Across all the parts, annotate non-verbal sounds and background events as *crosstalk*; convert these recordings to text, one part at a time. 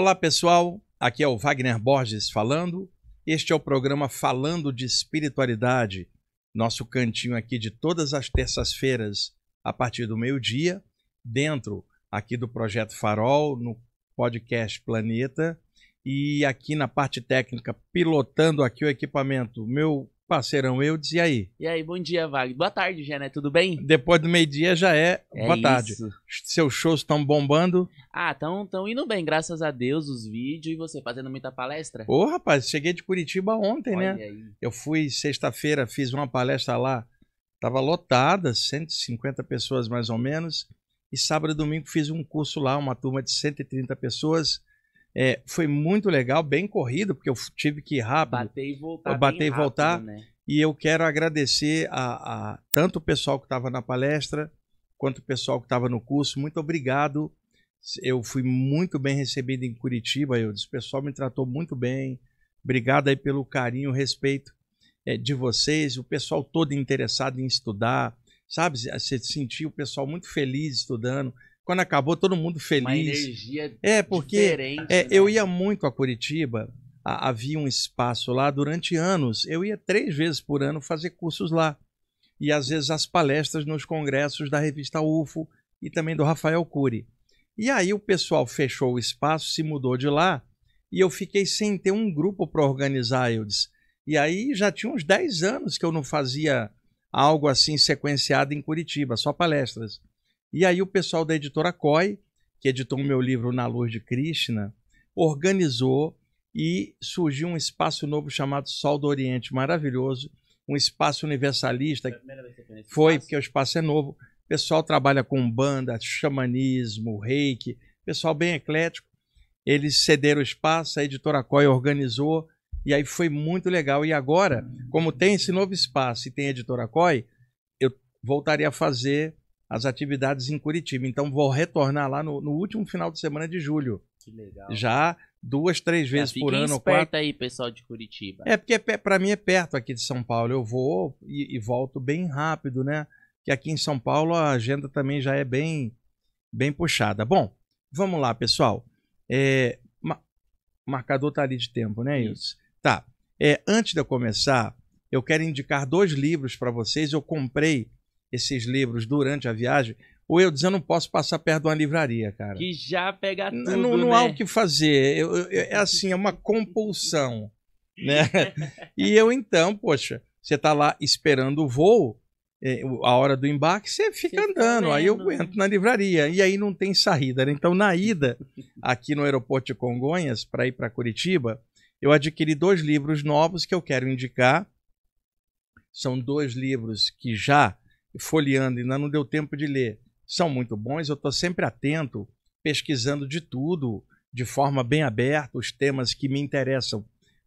Olá, pessoal. Aqui é o Wagner Borges falando. Este é o programa Falando de Espiritualidade, nosso cantinho aqui de todas as terças-feiras, a partir do meio-dia, dentro aqui do Projeto Farol, no podcast Planeta, e aqui na parte técnica, pilotando aqui o equipamento, meu parceirão Eudes, e aí? E aí, bom dia, Wagner. Boa tarde já, né? Tudo bem? Depois do meio-dia já é, é boa isso. tarde. Seus shows estão bombando? Ah, estão indo bem, graças a Deus, os vídeos. E você, fazendo muita palestra? Ô, rapaz, cheguei de Curitiba ontem, né? Olha né? Aí. Eu fui sexta-feira, fiz uma palestra lá, tava lotada, 150 pessoas mais ou menos. E sábado e domingo fiz um curso lá, uma turma de 130 pessoas. É, foi muito legal, bem corrido, porque eu tive que ir rápido. Bater e voltar. Eu e voltar. Né? E eu quero agradecer a, a tanto o pessoal que estava na palestra, quanto o pessoal que estava no curso. Muito obrigado. Eu fui muito bem recebido em Curitiba, eu disse, o pessoal me tratou muito bem. Obrigado aí pelo carinho, respeito é, de vocês, o pessoal todo interessado em estudar, sabe? Você sentiu o pessoal muito feliz estudando. Quando acabou, todo mundo feliz. Uma energia é, porque é, né? eu ia muito a Curitiba, a, havia um espaço lá durante anos. Eu ia três vezes por ano fazer cursos lá. E às vezes as palestras nos congressos da revista UFO e também do Rafael Cury. E aí o pessoal fechou o espaço, se mudou de lá, e eu fiquei sem ter um grupo para organizar, eu disse. E aí já tinha uns 10 anos que eu não fazia algo assim sequenciado em Curitiba, só palestras. E aí o pessoal da editora COI, que editou o meu livro Na Luz de Krishna, organizou e surgiu um espaço novo chamado Sol do Oriente, maravilhoso, um espaço universalista. foi, porque o espaço é novo. O pessoal trabalha com banda, xamanismo, reiki, pessoal bem eclético. Eles cederam o espaço, a editora COI organizou, e aí foi muito legal. E agora, como tem esse novo espaço e tem a editora COI, eu voltaria a fazer as atividades em Curitiba. Então vou retornar lá no, no último final de semana de julho. Que legal. Já duas, três vezes por ano. Fiquem quatro... aí, pessoal de Curitiba. É porque é, para mim é perto aqui de São Paulo. Eu vou e, e volto bem rápido, né? Que aqui em São Paulo a agenda também já é bem, bem puxada. Bom, vamos lá, pessoal. É, ma... marcador tá ali de tempo, né, isso? Tá. É, antes de eu começar, eu quero indicar dois livros para vocês. Eu comprei esses livros durante a viagem, ou eu dizendo, não posso passar perto de uma livraria, cara. Que já pega tudo, Não, não né? há o que fazer. Eu, eu, é assim, é uma compulsão, né? *laughs* e eu então, poxa, você está lá esperando o voo, é, a hora do embarque, você fica, fica andando. Vendo. Aí eu entro na livraria e aí não tem saída. Né? Então, na ida aqui no aeroporto de Congonhas para ir para Curitiba, eu adquiri dois livros novos que eu quero indicar. São dois livros que já folheando, ainda não deu tempo de ler, são muito bons. Eu estou sempre atento, pesquisando de tudo, de forma bem aberta, os temas que me interessam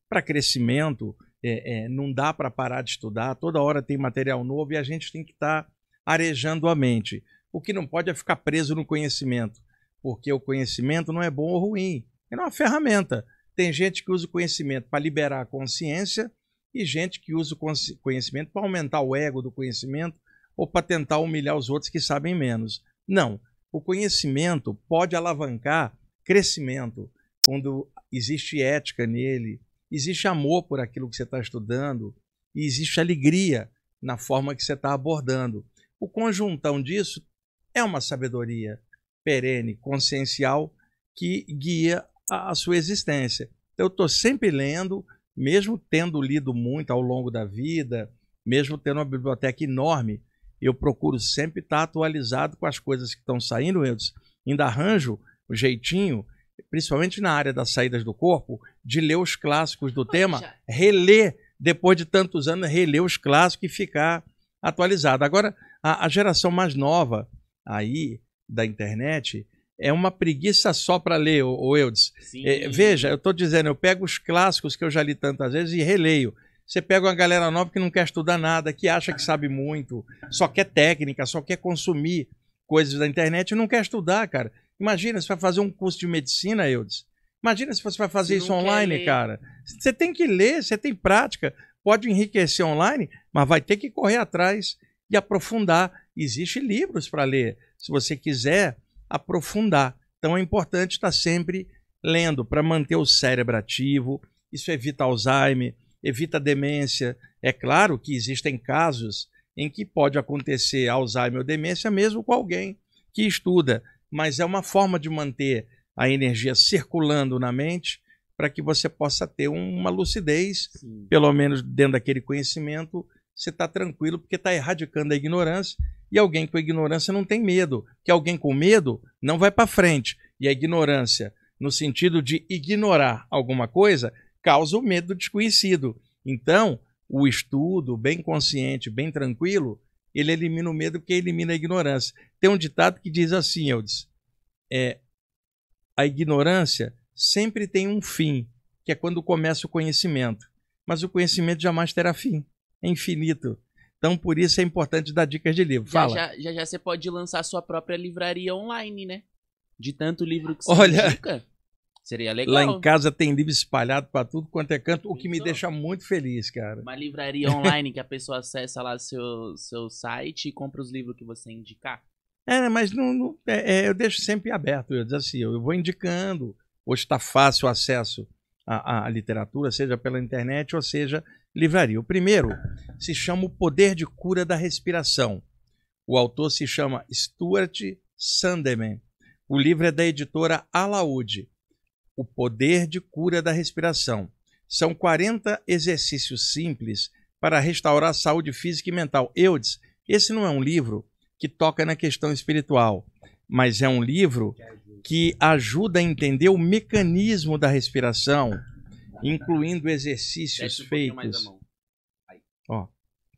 para crescimento. É, é, não dá para parar de estudar, toda hora tem material novo e a gente tem que estar tá arejando a mente. O que não pode é ficar preso no conhecimento, porque o conhecimento não é bom ou ruim, é uma ferramenta. Tem gente que usa o conhecimento para liberar a consciência e gente que usa o conhecimento para aumentar o ego do conhecimento ou para tentar humilhar os outros que sabem menos. Não. O conhecimento pode alavancar crescimento quando existe ética nele, existe amor por aquilo que você está estudando e existe alegria na forma que você está abordando. O conjuntão disso é uma sabedoria perene, consciencial, que guia a, a sua existência. Então, eu estou sempre lendo, mesmo tendo lido muito ao longo da vida, mesmo tendo uma biblioteca enorme, eu procuro sempre estar atualizado com as coisas que estão saindo, eu ainda arranjo o jeitinho, principalmente na área das saídas do corpo, de ler os clássicos do Poxa. tema, reler, depois de tantos anos, reler os clássicos e ficar atualizado. Agora, a, a geração mais nova aí da internet, é uma preguiça só para ler, o Eudes. É, veja, eu estou dizendo, eu pego os clássicos que eu já li tantas vezes e releio. Você pega uma galera nova que não quer estudar nada, que acha que sabe muito, só quer técnica, só quer consumir coisas da internet e não quer estudar, cara. Imagina, se vai fazer um curso de medicina, Eudes. Imagina se você vai fazer você isso online, cara. Você tem que ler, você tem prática. Pode enriquecer online, mas vai ter que correr atrás e aprofundar. Existem livros para ler, se você quiser aprofundar. Então é importante estar sempre lendo para manter o cérebro ativo. Isso evita Alzheimer, evita demência. É claro que existem casos em que pode acontecer Alzheimer ou demência mesmo com alguém que estuda, mas é uma forma de manter a energia circulando na mente para que você possa ter uma lucidez, Sim. pelo menos dentro daquele conhecimento, você está tranquilo porque está erradicando a ignorância e alguém com ignorância não tem medo, que alguém com medo não vai para frente e a ignorância no sentido de ignorar alguma coisa causa o medo do desconhecido. Então, o estudo, bem consciente, bem tranquilo, ele elimina o medo porque elimina a ignorância. Tem um ditado que diz assim, eu disse, é, a ignorância sempre tem um fim, que é quando começa o conhecimento. Mas o conhecimento jamais terá fim, é infinito. Então, por isso é importante dar dicas de livro. Fala. Já, já, já, já você pode lançar sua própria livraria online, né? De tanto livro que você Olha, indica. Seria legal. Lá em casa tem livro espalhado para tudo quanto é canto, o que me então, deixa muito feliz, cara. Uma livraria online que a pessoa acessa lá seu, seu site e compra os livros que você indicar. É, mas não, não é, é, eu deixo sempre aberto. Eu digo assim, eu vou indicando. Hoje está fácil o acesso à, à, literatura, seja pela internet ou seja livraria. O primeiro se chama O Poder de Cura da Respiração. O autor se chama Stuart Sandeman. O livro é da editora Alaúde o poder de cura da respiração. São 40 exercícios simples para restaurar a saúde física e mental. Eu disse, esse não é um livro que toca na questão espiritual, mas é um livro que ajuda a entender o mecanismo da respiração, incluindo exercícios feitos. Ó,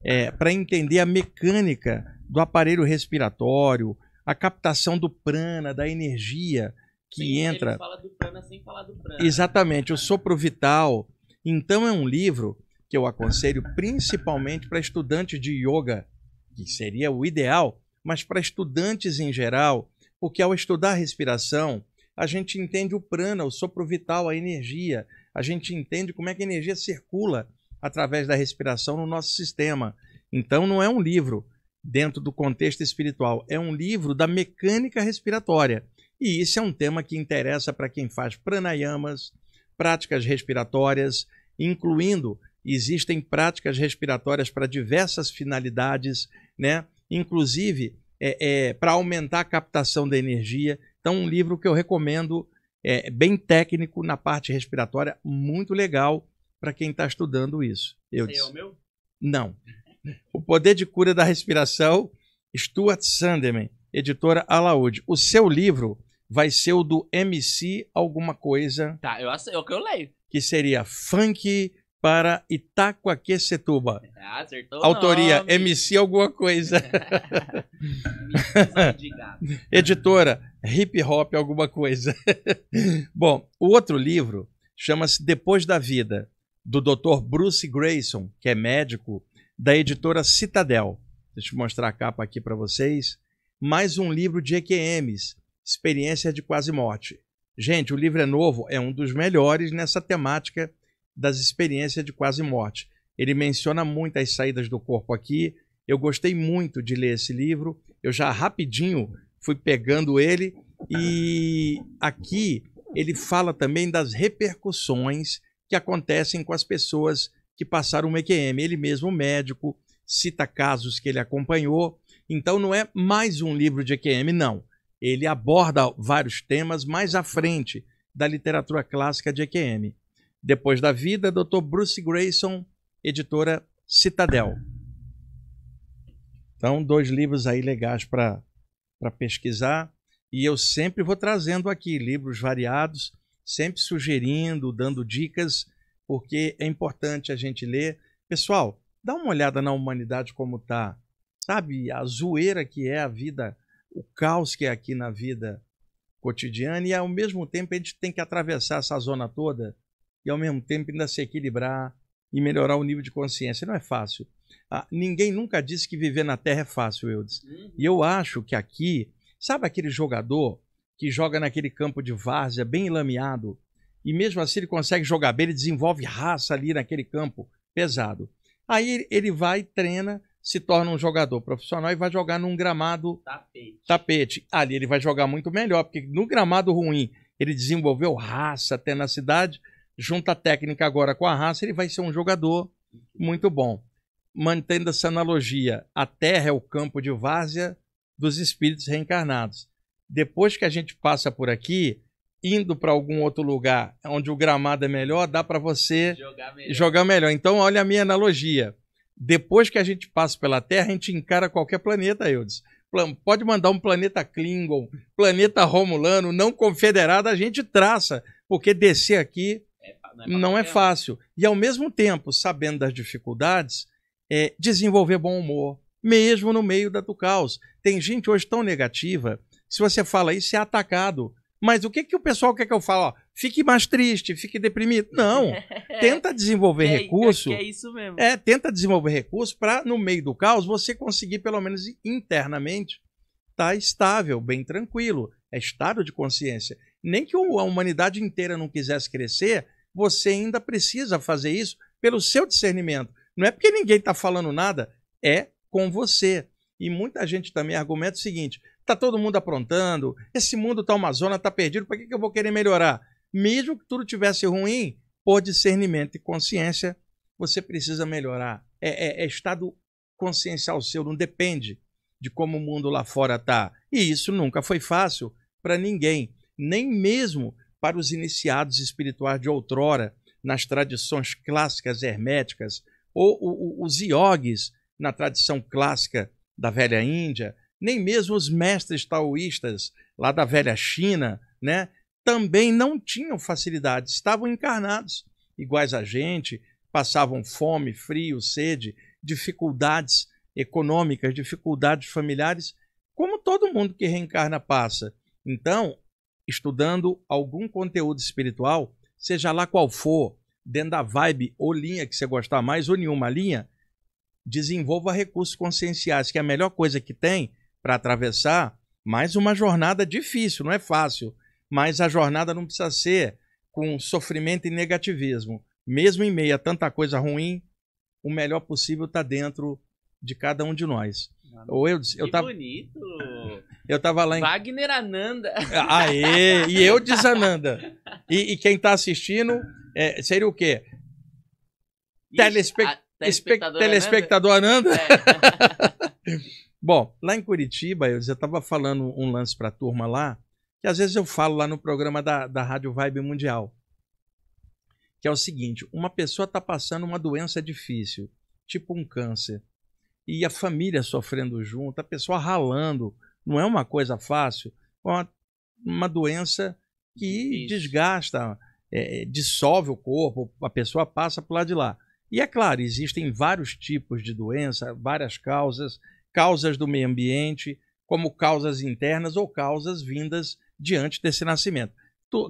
é, para entender a mecânica do aparelho respiratório, a captação do prana, da energia, que entra. Ele fala do prana sem falar do prana. Exatamente, o sopro vital. Então é um livro que eu aconselho principalmente para estudantes de yoga, que seria o ideal, mas para estudantes em geral, porque ao estudar a respiração, a gente entende o prana, o sopro vital, a energia. A gente entende como é que a energia circula através da respiração no nosso sistema. Então não é um livro dentro do contexto espiritual, é um livro da mecânica respiratória. E isso é um tema que interessa para quem faz pranayamas, práticas respiratórias, incluindo existem práticas respiratórias para diversas finalidades, né? inclusive é, é, para aumentar a captação da energia. Então, um livro que eu recomendo, é, bem técnico na parte respiratória, muito legal para quem está estudando isso. Eu Esse disse, é o meu? Não. O Poder de Cura da Respiração, Stuart Sanderman editora Alaúde. O seu livro vai ser o do MC alguma coisa. Tá, eu é o que eu leio. Que seria funk para Itacoaquecetuba. Ah, acertou Autoria nome. MC alguma coisa. *laughs* editora Hip Hop alguma coisa. *laughs* Bom, o outro livro chama-se Depois da Vida, do Dr. Bruce Grayson, que é médico da editora Citadel. Deixa eu mostrar a capa aqui para vocês mais um livro de EQMs, Experiência de Quase Morte. Gente, o livro é novo, é um dos melhores nessa temática das experiências de quase morte. Ele menciona muitas saídas do corpo aqui. Eu gostei muito de ler esse livro. Eu já rapidinho fui pegando ele e aqui ele fala também das repercussões que acontecem com as pessoas que passaram um EQM. Ele mesmo, médico, cita casos que ele acompanhou então não é mais um livro de EQM, não. Ele aborda vários temas mais à frente da literatura clássica de EQM. Depois da vida, Dr. Bruce Grayson, editora Citadel. Então, dois livros aí legais para pesquisar. E eu sempre vou trazendo aqui livros variados, sempre sugerindo, dando dicas, porque é importante a gente ler. Pessoal, dá uma olhada na humanidade como está sabe, a zoeira que é a vida, o caos que é aqui na vida cotidiana, e ao mesmo tempo a gente tem que atravessar essa zona toda e ao mesmo tempo ainda se equilibrar e melhorar o nível de consciência. Não é fácil. Ah, ninguém nunca disse que viver na Terra é fácil, Eudes. Uhum. E eu acho que aqui, sabe aquele jogador que joga naquele campo de várzea bem lameado e mesmo assim ele consegue jogar bem, ele desenvolve raça ali naquele campo pesado. Aí ele vai, treina, se torna um jogador profissional e vai jogar num gramado tapete. tapete. Ali ele vai jogar muito melhor, porque no gramado ruim ele desenvolveu raça, tenacidade, junta a técnica agora com a raça, ele vai ser um jogador muito bom. Mantendo essa analogia, a terra é o campo de várzea dos espíritos reencarnados. Depois que a gente passa por aqui, indo para algum outro lugar onde o gramado é melhor, dá para você jogar melhor. jogar melhor. Então, olha a minha analogia depois que a gente passa pela Terra, a gente encara qualquer planeta, Eudes. Pode mandar um planeta Klingon, planeta Romulano, não confederado, a gente traça, porque descer aqui é, não, é, não é fácil. E ao mesmo tempo, sabendo das dificuldades, é, desenvolver bom humor, mesmo no meio da do caos. Tem gente hoje tão negativa, se você fala isso, é atacado. Mas o que, que o pessoal quer que eu fale? fique mais triste, fique deprimido. Não. *laughs* Tenta desenvolver é, é recurso. É, é isso mesmo. É, tenta desenvolver recurso para, no meio do caos, você conseguir, pelo menos internamente, estar tá estável, bem tranquilo. É estado de consciência. Nem que a humanidade inteira não quisesse crescer, você ainda precisa fazer isso pelo seu discernimento. Não é porque ninguém está falando nada, é com você. E muita gente também argumenta o seguinte: está todo mundo aprontando, esse mundo está uma zona, está perdido, para que, que eu vou querer melhorar? mesmo que tudo tivesse ruim, por discernimento e consciência, você precisa melhorar. É, é, é estado consciencial seu, não depende de como o mundo lá fora está. E isso nunca foi fácil para ninguém, nem mesmo para os iniciados espirituais de outrora, nas tradições clássicas herméticas, ou, ou os iogues na tradição clássica da velha Índia, nem mesmo os mestres taoístas lá da velha China, né? também não tinham facilidade, estavam encarnados, iguais a gente, passavam fome, frio, sede, dificuldades econômicas, dificuldades familiares, como todo mundo que reencarna passa. Então, estudando algum conteúdo espiritual, seja lá qual for, dentro da vibe ou linha que você gostar mais, ou nenhuma linha, desenvolva recursos conscienciais, que é a melhor coisa que tem para atravessar mais uma jornada difícil, não é fácil mas a jornada não precisa ser com sofrimento e negativismo. Mesmo em meio a tanta coisa ruim, o melhor possível está dentro de cada um de nós. Ou ah, eu, eu que tava, bonito! Eu tava lá em. Wagner Ananda! Aê! Ah, é? E eu desananda. E, e quem está assistindo é, seria o quê? Ixi, Telespe... Telespectador, telespectador Ananda? Ananda? É. *laughs* Bom, lá em Curitiba, eu já estava falando um lance para a turma lá, que às vezes eu falo lá no programa da, da Rádio Vibe Mundial, que é o seguinte: uma pessoa está passando uma doença difícil, tipo um câncer, e a família sofrendo junto, a pessoa ralando, não é uma coisa fácil, é uma, uma doença que Isso. desgasta, é, é, dissolve o corpo, a pessoa passa por lá de lá. E é claro, existem vários tipos de doença, várias causas, causas do meio ambiente, como causas internas ou causas vindas diante desse nascimento.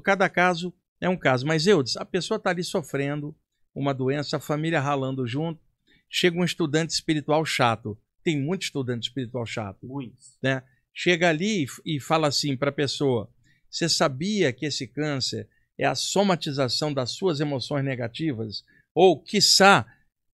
Cada caso é um caso, mas eu disse, a pessoa está ali sofrendo uma doença, a família ralando junto, chega um estudante espiritual chato. Tem muito estudante espiritual chato. Muitos. Né? Chega ali e fala assim para a pessoa: você sabia que esse câncer é a somatização das suas emoções negativas? Ou, quiçá,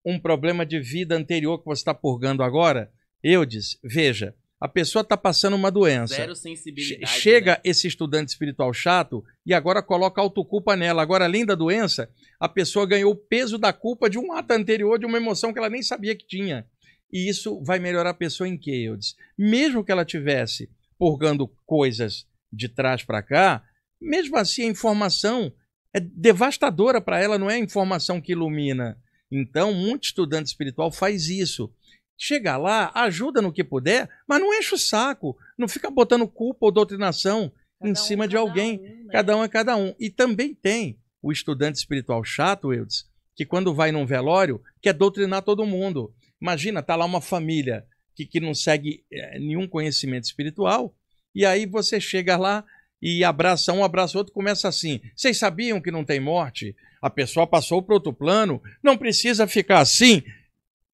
um problema de vida anterior que você está purgando agora? Eu disse: veja, a pessoa está passando uma doença. Zero sensibilidade. Chega né? esse estudante espiritual chato e agora coloca autoculpa nela. Agora, além da doença, a pessoa ganhou o peso da culpa de um ato anterior, de uma emoção que ela nem sabia que tinha. E isso vai melhorar a pessoa em que, disse. Mesmo que ela tivesse purgando coisas de trás para cá, mesmo assim a informação é devastadora para ela, não é a informação que ilumina. Então, muito estudante espiritual faz isso. Chega lá, ajuda no que puder, mas não enche o saco. Não fica botando culpa ou doutrinação cada em um cima é de alguém. Um, né? Cada um é cada um. E também tem o estudante espiritual chato, Eudes, que quando vai num velório quer doutrinar todo mundo. Imagina, tá lá uma família que, que não segue é, nenhum conhecimento espiritual, e aí você chega lá e abraça um, abraça outro, começa assim. Vocês sabiam que não tem morte? A pessoa passou para outro plano, não precisa ficar assim,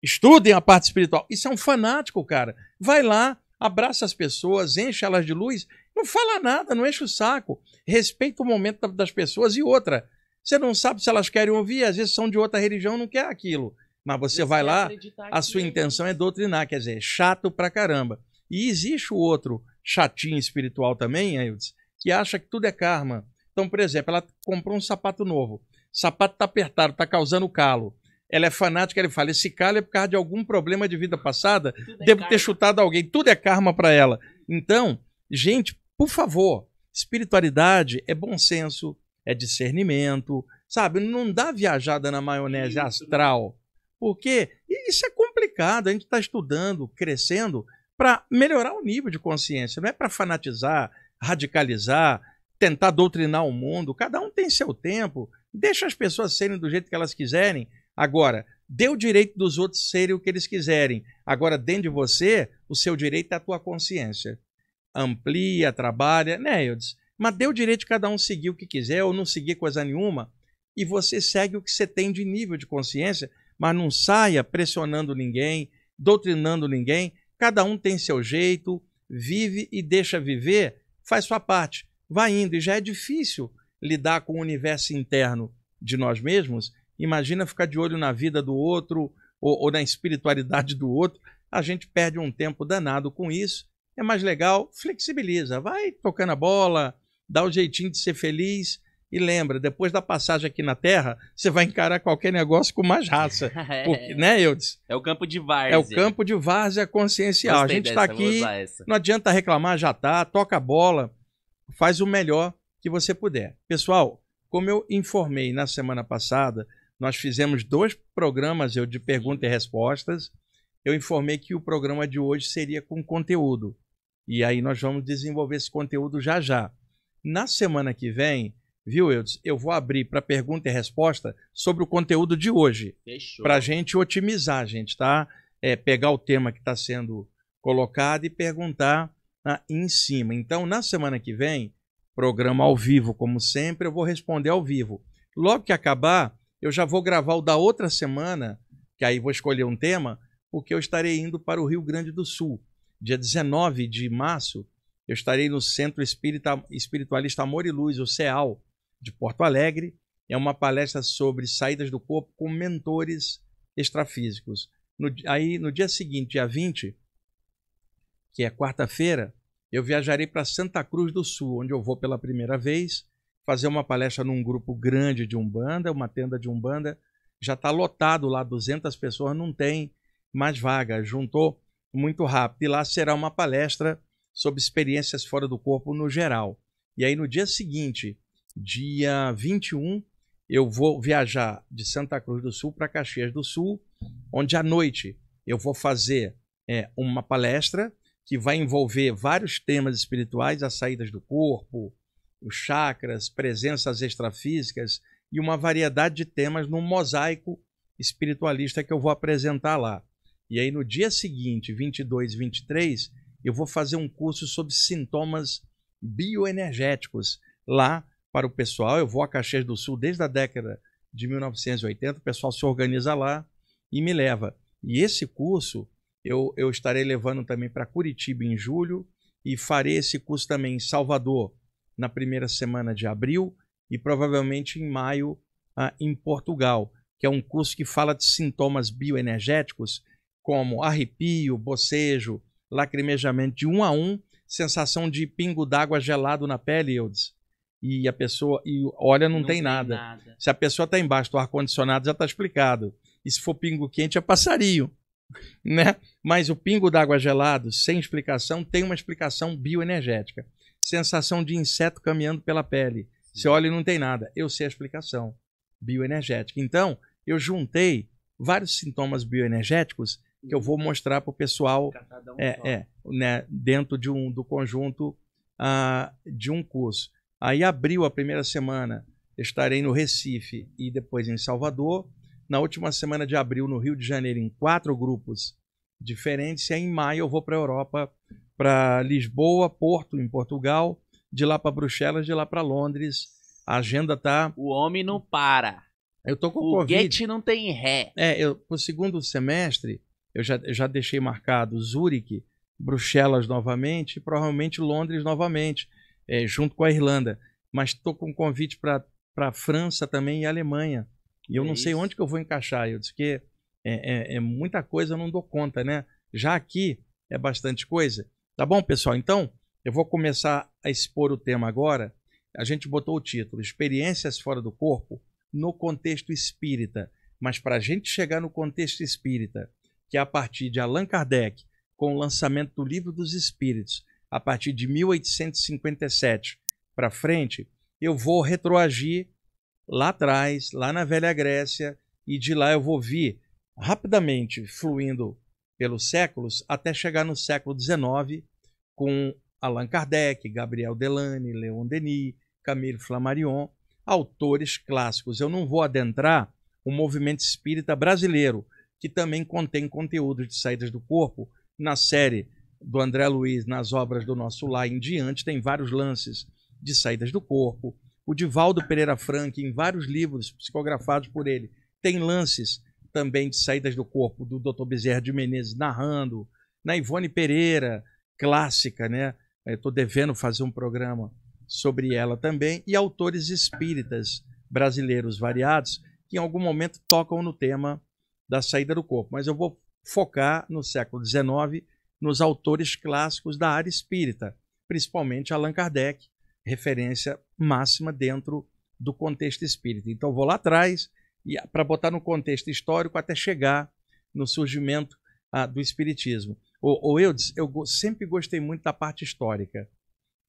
estudem a parte espiritual. Isso é um fanático, cara. Vai lá, abraça as pessoas, enche elas de luz, não fala nada, não enche o saco. Respeita o momento das pessoas e outra. Você não sabe se elas querem ouvir, às vezes são de outra religião, não quer aquilo. Mas você Eu vai lá, a sua é intenção é, é doutrinar, quer dizer, é chato pra caramba. E existe o outro chatinho espiritual também, Aildes, que acha que tudo é karma. Então, por exemplo, ela comprou um sapato novo. O sapato tá apertado, tá causando calo ela é fanática, ele fala, esse cara é por causa de algum problema de vida passada, é devo ter chutado alguém. Tudo é karma para ela. Então, gente, por favor, espiritualidade é bom senso, é discernimento, sabe? Não dá viajada na maionese isso. Né? astral. Porque isso é complicado, a gente está estudando, crescendo, para melhorar o nível de consciência, não é para fanatizar, radicalizar, tentar doutrinar o mundo. Cada um tem seu tempo, deixa as pessoas serem do jeito que elas quiserem, Agora, dê o direito dos outros serem o que eles quiserem. Agora, dentro de você, o seu direito é a tua consciência. Amplia, trabalha, né, Eudes? Mas dê o direito de cada um seguir o que quiser ou não seguir coisa nenhuma. E você segue o que você tem de nível de consciência, mas não saia pressionando ninguém, doutrinando ninguém. Cada um tem seu jeito, vive e deixa viver, faz sua parte. Vai indo, e já é difícil lidar com o universo interno de nós mesmos Imagina ficar de olho na vida do outro ou, ou na espiritualidade do outro. A gente perde um tempo danado com isso. É mais legal, flexibiliza, vai tocando a bola, dá o jeitinho de ser feliz. E lembra, depois da passagem aqui na Terra, você vai encarar qualquer negócio com mais raça. *laughs* É. Porque, né, Eudes? É o campo de várzea. É o campo de várzea consciencial. Gostei a gente está aqui, não adianta reclamar, já tá, toca a bola, faz o melhor que você puder. Pessoal, como eu informei na semana passada, nós fizemos dois programas eu de perguntas e respostas. Eu informei que o programa de hoje seria com conteúdo. E aí nós vamos desenvolver esse conteúdo já já. Na semana que vem, viu, Eudes? Eu vou abrir para pergunta e resposta sobre o conteúdo de hoje. Para a gente otimizar, gente, tá? É, pegar o tema que está sendo colocado e perguntar ah, em cima. Então, na semana que vem, programa ao vivo, como sempre, eu vou responder ao vivo. Logo que acabar, eu já vou gravar o da outra semana, que aí vou escolher um tema, porque eu estarei indo para o Rio Grande do Sul. Dia 19 de março, eu estarei no Centro Espírita, Espiritualista Amor e Luz, o CEAL, de Porto Alegre. É uma palestra sobre saídas do corpo com mentores extrafísicos. No, aí, no dia seguinte, dia 20, que é quarta-feira, eu viajarei para Santa Cruz do Sul, onde eu vou pela primeira vez fazer uma palestra num grupo grande de Umbanda, uma tenda de Umbanda, já está lotado lá, 200 pessoas, não tem mais vaga, juntou muito rápido. E lá será uma palestra sobre experiências fora do corpo no geral. E aí no dia seguinte, dia 21, eu vou viajar de Santa Cruz do Sul para Caxias do Sul, onde à noite eu vou fazer é, uma palestra que vai envolver vários temas espirituais, as saídas do corpo, os chakras, presenças extrafísicas e uma variedade de temas num mosaico espiritualista que eu vou apresentar lá. E aí no dia seguinte, 22 e 23, eu vou fazer um curso sobre sintomas bioenergéticos lá para o pessoal. Eu vou a Caxias do Sul desde a década de 1980, o pessoal se organiza lá e me leva. E esse curso eu, eu estarei levando também para Curitiba em julho e farei esse curso também em Salvador na primeira semana de abril e provavelmente em maio ah, em Portugal, que é um curso que fala de sintomas bioenergéticos como arrepio, bocejo, lacrimejamento de um a um, sensação de pingo d'água gelado na pele, Eudes. E a pessoa e olha, não, não tem, tem nada. nada. Se a pessoa está embaixo do ar-condicionado, já está explicado. E se for pingo quente, é passarinho. *laughs* Né? Mas o pingo d'água gelado, sem explicação, tem uma explicação bioenergética sensação de inseto caminhando pela pele. Você olha e não tem nada. Eu sei a explicação bioenergética. Então, eu juntei vários sintomas bioenergéticos que eu vou mostrar para o pessoal um é, é, né, dentro de um, do conjunto uh, de um curso. Aí abriu a primeira semana, estarei no Recife e depois em Salvador. Na última semana de abril, no Rio de Janeiro, em quatro grupos diferentes. E aí, em maio, eu vou para a Europa para Lisboa, Porto, em Portugal, de lá para Bruxelas, de lá para Londres. A agenda tá. O homem não para. Eu tô com o Covid. não tem ré. É, eu pro segundo semestre eu já, eu já deixei marcado Zurique, Bruxelas novamente, e provavelmente Londres novamente, é, junto com a Irlanda. Mas estou com convite para França também e Alemanha. E eu é não isso. sei onde que eu vou encaixar. Eu disse que é, é, é muita coisa, eu não dou conta, né? Já aqui é bastante coisa. Tá bom, pessoal? Então, eu vou começar a expor o tema agora. A gente botou o título Experiências fora do corpo no contexto espírita. Mas para a gente chegar no contexto espírita, que é a partir de Allan Kardec, com o lançamento do Livro dos Espíritos, a partir de 1857 para frente, eu vou retroagir lá atrás, lá na Velha Grécia, e de lá eu vou vir rapidamente fluindo pelos séculos até chegar no século XIX com Allan Kardec, Gabriel Delany, Leon Denis, Camille Flammarion, autores clássicos. Eu não vou adentrar o movimento espírita brasileiro, que também contém conteúdos de saídas do corpo na série do André Luiz, nas obras do nosso Lá em diante, tem vários lances de saídas do corpo. O Divaldo Pereira Frank, em vários livros psicografados por ele, tem lances também de Saídas do Corpo, do Dr. Bezerra de Menezes narrando, na Ivone Pereira, clássica, né? Estou devendo fazer um programa sobre ela também, e autores espíritas brasileiros variados que em algum momento tocam no tema da saída do corpo. Mas eu vou focar no século XIX nos autores clássicos da área espírita, principalmente Allan Kardec, referência máxima dentro do contexto espírita. Então vou lá atrás para botar no contexto histórico até chegar no surgimento ah, do Espiritismo. O, o Eudes, eu sempre gostei muito da parte histórica.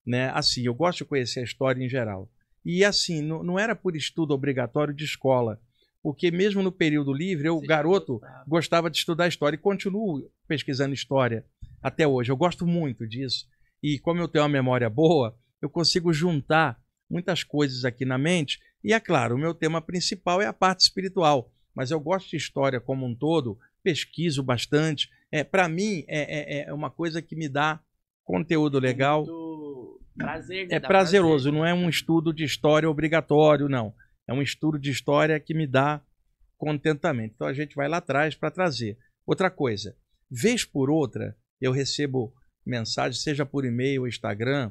Né? Assim, eu gosto de conhecer a história em geral. E assim, não, não era por estudo obrigatório de escola, porque mesmo no período livre, eu, Sim, garoto, gostava. gostava de estudar história e continuo pesquisando história até hoje. Eu gosto muito disso. E como eu tenho uma memória boa, eu consigo juntar muitas coisas aqui na mente e é claro, o meu tema principal é a parte espiritual, mas eu gosto de história como um todo, pesquiso bastante. É, Para mim, é, é, é, uma coisa que me dá conteúdo legal. É, prazer, é prazeroso, prazer. não é um estudo de história obrigatório, não. É um estudo de história que me dá contentamento. Então a gente vai lá atrás para trazer. Outra coisa, vez por outra, eu recebo mensagem, seja por e-mail, Instagram,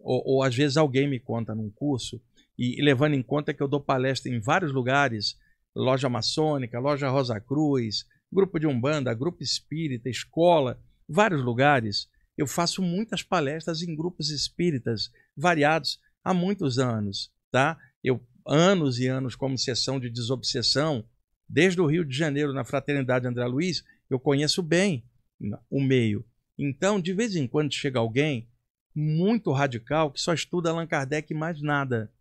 ou, ou às vezes alguém me conta num curso e levando em conta que eu dou palestra em vários lugares, loja maçônica, loja Rosa Cruz, grupo de Umbanda, grupo espírita, escola, vários lugares, eu faço muitas palestras em grupos espíritas variados há muitos anos, tá? Eu anos e anos como sessão de desobsessão, desde o Rio de Janeiro na fraternidade André Luiz, eu conheço bem o meio. Então, de vez em quando chega alguém muito radical que só estuda Allan Kardec e mais nada.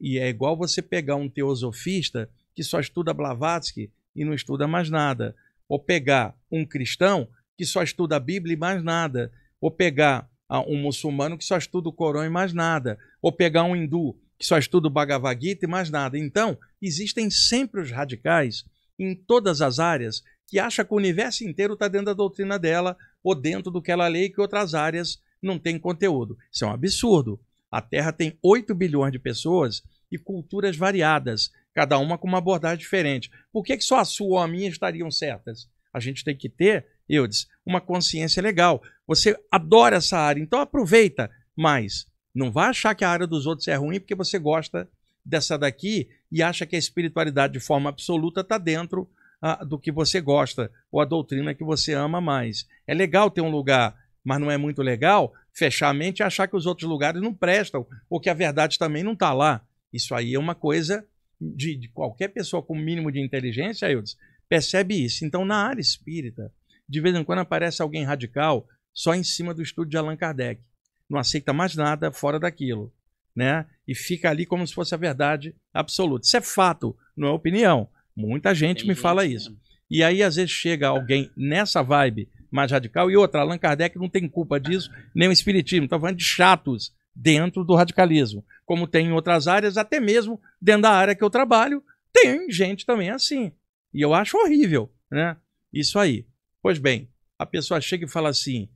E é igual você pegar um teosofista que só estuda Blavatsky e não estuda mais nada. Ou pegar um cristão que só estuda a Bíblia e mais nada. Ou pegar ah, um muçulmano que só estuda o Corão e mais nada. Ou pegar um hindu que só estuda o Bhagavad Gita e mais nada. Então, existem sempre os radicais em todas as áreas que acha que o universo inteiro está dentro da doutrina dela ou dentro do que ela lê e que outras áreas não têm conteúdo. Isso é um absurdo. A Terra tem 8 bilhões de pessoas e culturas variadas, cada uma com uma abordagem diferente. Por que, que só a sua ou a minha estariam certas? A gente tem que ter, Eudes, uma consciência legal. Você adora essa área, então aproveita, mas não vá achar que a área dos outros é ruim porque você gosta dessa daqui e acha que a espiritualidade de forma absoluta está dentro ah, do que você gosta ou a doutrina que você ama mais. É legal ter um lugar mas não é muito legal, fechar a mente e achar que os outros lugares não prestam, ou que a verdade também não está lá. Isso aí é uma coisa de, de qualquer pessoa com o mínimo de inteligência, Eudes, percebe isso. Então, na área espírita, de vez em quando aparece alguém radical só em cima do estudo de Allan Kardec. Não aceita mais nada fora daquilo. Né? E fica ali como se fosse a verdade absoluta. Isso é fato, não é opinião. Muita gente Tem me fala isso. É. E aí, às vezes, chega alguém nessa vibe mais radical. E outra, Allan Kardec não tem culpa disso, nem o espiritismo. Está falando de chatos dentro do radicalismo. Como tem em outras áreas, até mesmo dentro da área que eu trabalho, tem gente também assim. E eu acho horrível, né? Isso aí. Pois bem, a pessoa chega e fala assim: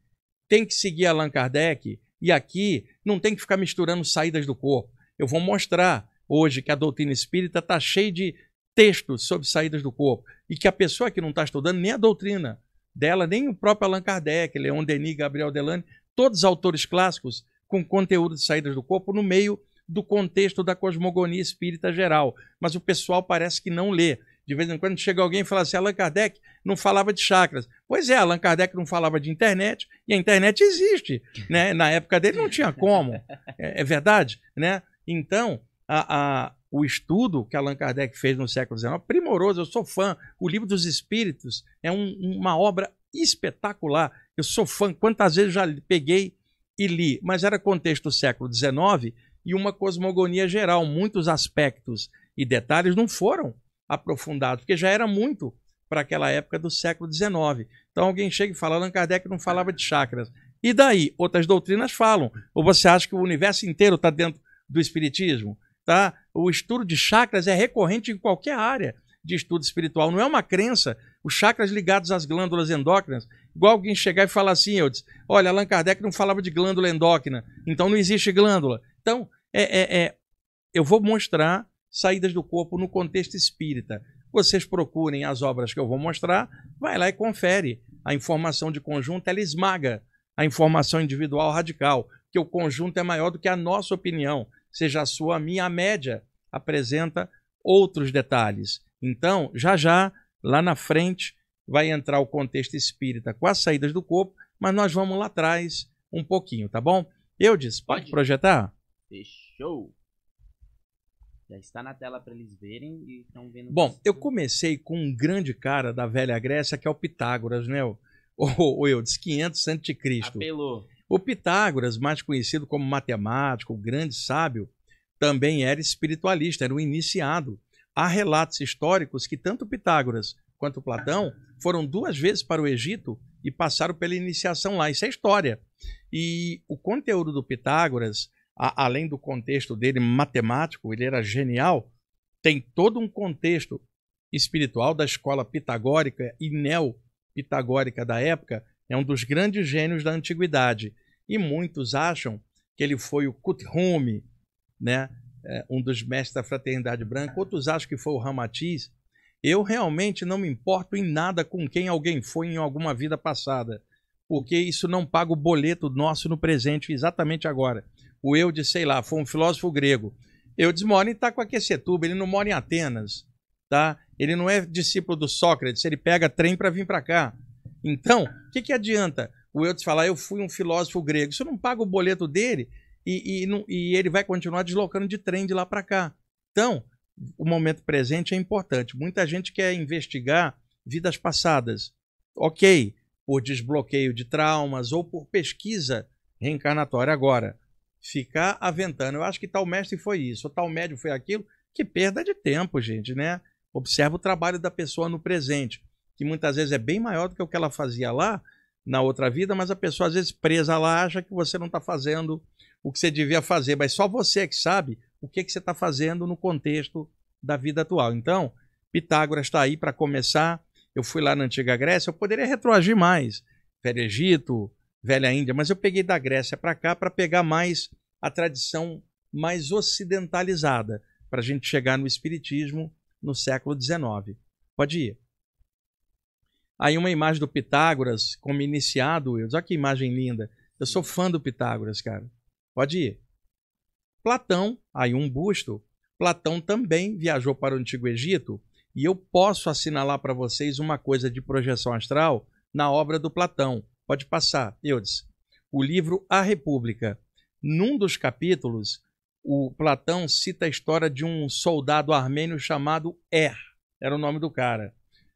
tem que seguir Allan Kardec, e aqui não tem que ficar misturando saídas do corpo. Eu vou mostrar hoje que a doutrina espírita está cheia de textos sobre saídas do corpo. E que a pessoa que não está estudando nem a doutrina dela, nem o próprio Allan Kardec, Leon Denis, Gabriel Delany, todos autores clássicos com conteúdo de saídas do corpo no meio do contexto da cosmogonia espírita geral. Mas o pessoal parece que não lê. De vez em quando chega alguém e fala assim: Allan Kardec não falava de chakras. Pois é, Allan Kardec não falava de internet, e a internet existe. Né? Na época dele não tinha como. *laughs* É, é verdade? Né? Então, a, a, o estudo que Allan Kardec fez no século XIX, primoroso, eu sou fã. O Livro dos Espíritos é um, uma obra espetacular. Eu sou fã, quantas vezes já peguei e li, mas era contexto do século XIX e uma cosmogonia geral. Muitos aspectos e detalhes não foram aprofundados, porque já era muito para aquela época do século XIX. Então alguém chega e fala, Allan Kardec não falava de chakras. E daí? Outras doutrinas falam. Ou você acha que o universo inteiro está dentro do espiritismo? Tá? o estudo de chakras é recorrente em qualquer área de estudo espiritual, não é uma crença. Os chakras ligados às glândulas endócrinas. Igual alguém chegar e falar assim, eu disse, olha, Allan Kardec não falava de glândula endócrina, então não existe glândula. Então, é, é, é eu vou mostrar saídas do corpo no contexto espírita. Vocês procurem as obras que eu vou mostrar, vai lá e confere. A informação de conjunto ela esmaga a informação individual radical, que o conjunto é maior do que a nossa opinião, seja a sua, a minha, a média apresenta outros detalhes. Então, já já, lá na frente, vai entrar o contexto espírita com as saídas do corpo, mas nós vamos lá atrás um pouquinho, tá bom? Eu disse, pode, pode projetar? Fechou. Já está na tela para eles verem e estão vendo. Bom, eu comecei com um grande cara da velha Grécia, que é o Pitágoras, né? O, o, o Eudes, 500 a.C. Apelou. O Pitágoras, mais conhecido como matemático, o grande sábio, também era espiritualista, era um iniciado. Há relatos históricos que tanto Pitágoras quanto Platão foram duas vezes para o Egito e passaram pela iniciação lá. Isso é história. E o conteúdo do Pitágoras, a, além do contexto dele matemático, ele era genial, tem todo um contexto espiritual da escola pitagórica e neopitagórica da época. É um dos grandes gênios da antiguidade. E muitos acham que ele foi o Kutrume, né? Eh, um dos mestres da fraternidade branca, outros acham que foi o Ramatiz. Eu realmente não me importo em nada com quem alguém foi em alguma vida passada, porque isso não paga o boleto nosso no presente exatamente agora. O eu de, sei lá, foi um filósofo grego. Eu desmoro em tá Itacoaquecetuba, ele não mora em Atenas, tá? Ele não é discípulo do Sócrates, ele pega trem para vir para cá. Então, o que, que adianta o eu falar, eu fui um filósofo grego? Isso não paga o boleto dele e, e, não, e ele vai continuar deslocando de trem de lá para cá. Então, o momento presente é importante. Muita gente quer investigar vidas passadas. Ok, por desbloqueio de traumas ou por pesquisa reencarnatória. Agora, ficar aventando, eu acho que tal mestre foi isso, ou tal médio foi aquilo, que perda de tempo, gente, né? Observa o trabalho da pessoa no presente, que muitas vezes é bem maior do que o que ela fazia lá na outra vida, mas a pessoa às vezes presa lá acha que você não está fazendo o que você devia fazer, mas só você é que sabe o que, que você está fazendo no contexto da vida atual. Então, Pitágoras está aí para começar. Eu fui lá na antiga Grécia, eu poderia retroagir mais, Velho Egito, Velha Índia, mas eu peguei da Grécia para cá para pegar mais a tradição mais ocidentalizada, para a gente chegar no Espiritismo no século XIX. Pode ir. Aí uma imagem do Pitágoras como iniciado, Wilson. Olha que imagem linda. Eu sou fã do Pitágoras, cara. Pode ir. Platão, aí um busto, Platão também viajou para o Antigo Egito e eu posso assinalar para vocês uma coisa de projeção astral na obra do Platão. Pode passar, Eudes. O livro A República. Num dos capítulos, o Platão cita a história de um soldado armênio chamado Er, era o nome do cara.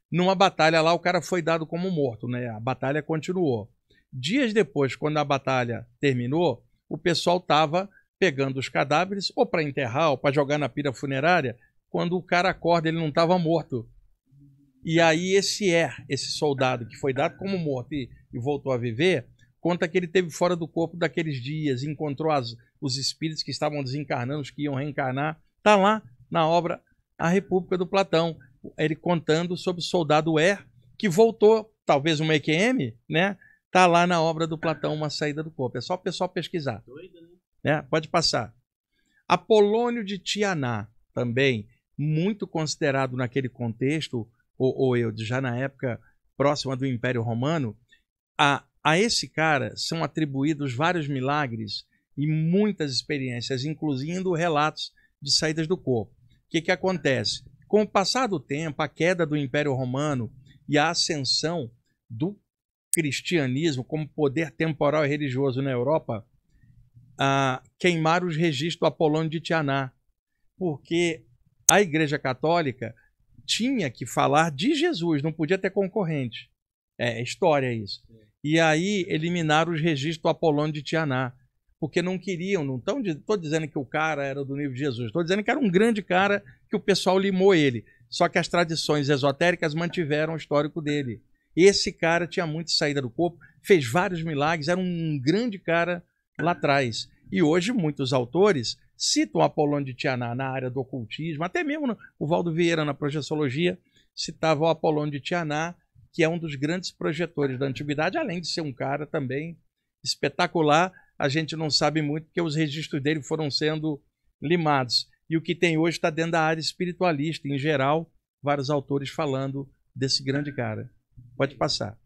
Numa batalha lá, o cara foi dado como morto, né? A batalha continuou. Dias depois, quando a batalha terminou, o pessoal estava pegando os cadáveres ou para enterrar ou para jogar na pira funerária. Quando o cara acorda, ele não estava morto. E aí esse é, esse soldado que foi dado como morto e, e, voltou a viver, conta que ele teve fora do corpo daqueles dias, encontrou as, os espíritos que estavam desencarnando, os que iam reencarnar. Tá lá na obra A República do Platão, ele contando sobre o soldado É que voltou, talvez uma EQM, né? Tá lá na obra do Platão, Uma Saída do Corpo. É só o pessoal pesquisar. Doido, né? né? Pode passar. Apolônio de Tianá, também, muito considerado naquele contexto, ou, ou eu, já na época próxima do Império Romano, a, a esse cara são atribuídos vários milagres e muitas experiências, incluindo relatos de saídas do corpo. O que, que acontece? Com o passar do tempo, a queda do Império Romano e a ascensão do cristianismo como poder temporal e religioso na Europa a queimar os registros do Apolônio de Tianá, porque a Igreja Católica tinha que falar de Jesus, não podia ter concorrente. É, é história isso. E aí eliminaram os registros do Apolônio de Tianá, porque não queriam, não estão tô dizendo que o cara era do nível de Jesus, estou dizendo que era um grande cara que o pessoal limou ele. Só que as tradições esotéricas mantiveram o histórico dele. Esse cara tinha muita saída do corpo, fez vários milagres, era um grande cara lá atrás. E hoje muitos autores citam Apolônio de Tianá na área do ocultismo, até mesmo no, o Valdo Vieira na projeciologia citava o Apolônio de Tianá, que é um dos grandes projetores da antiguidade, além de ser um cara também espetacular. A gente não sabe muito porque os registros dele foram sendo limados. E o que tem hoje está dentro da área espiritualista, em geral, vários autores falando desse grande cara. Pode passar.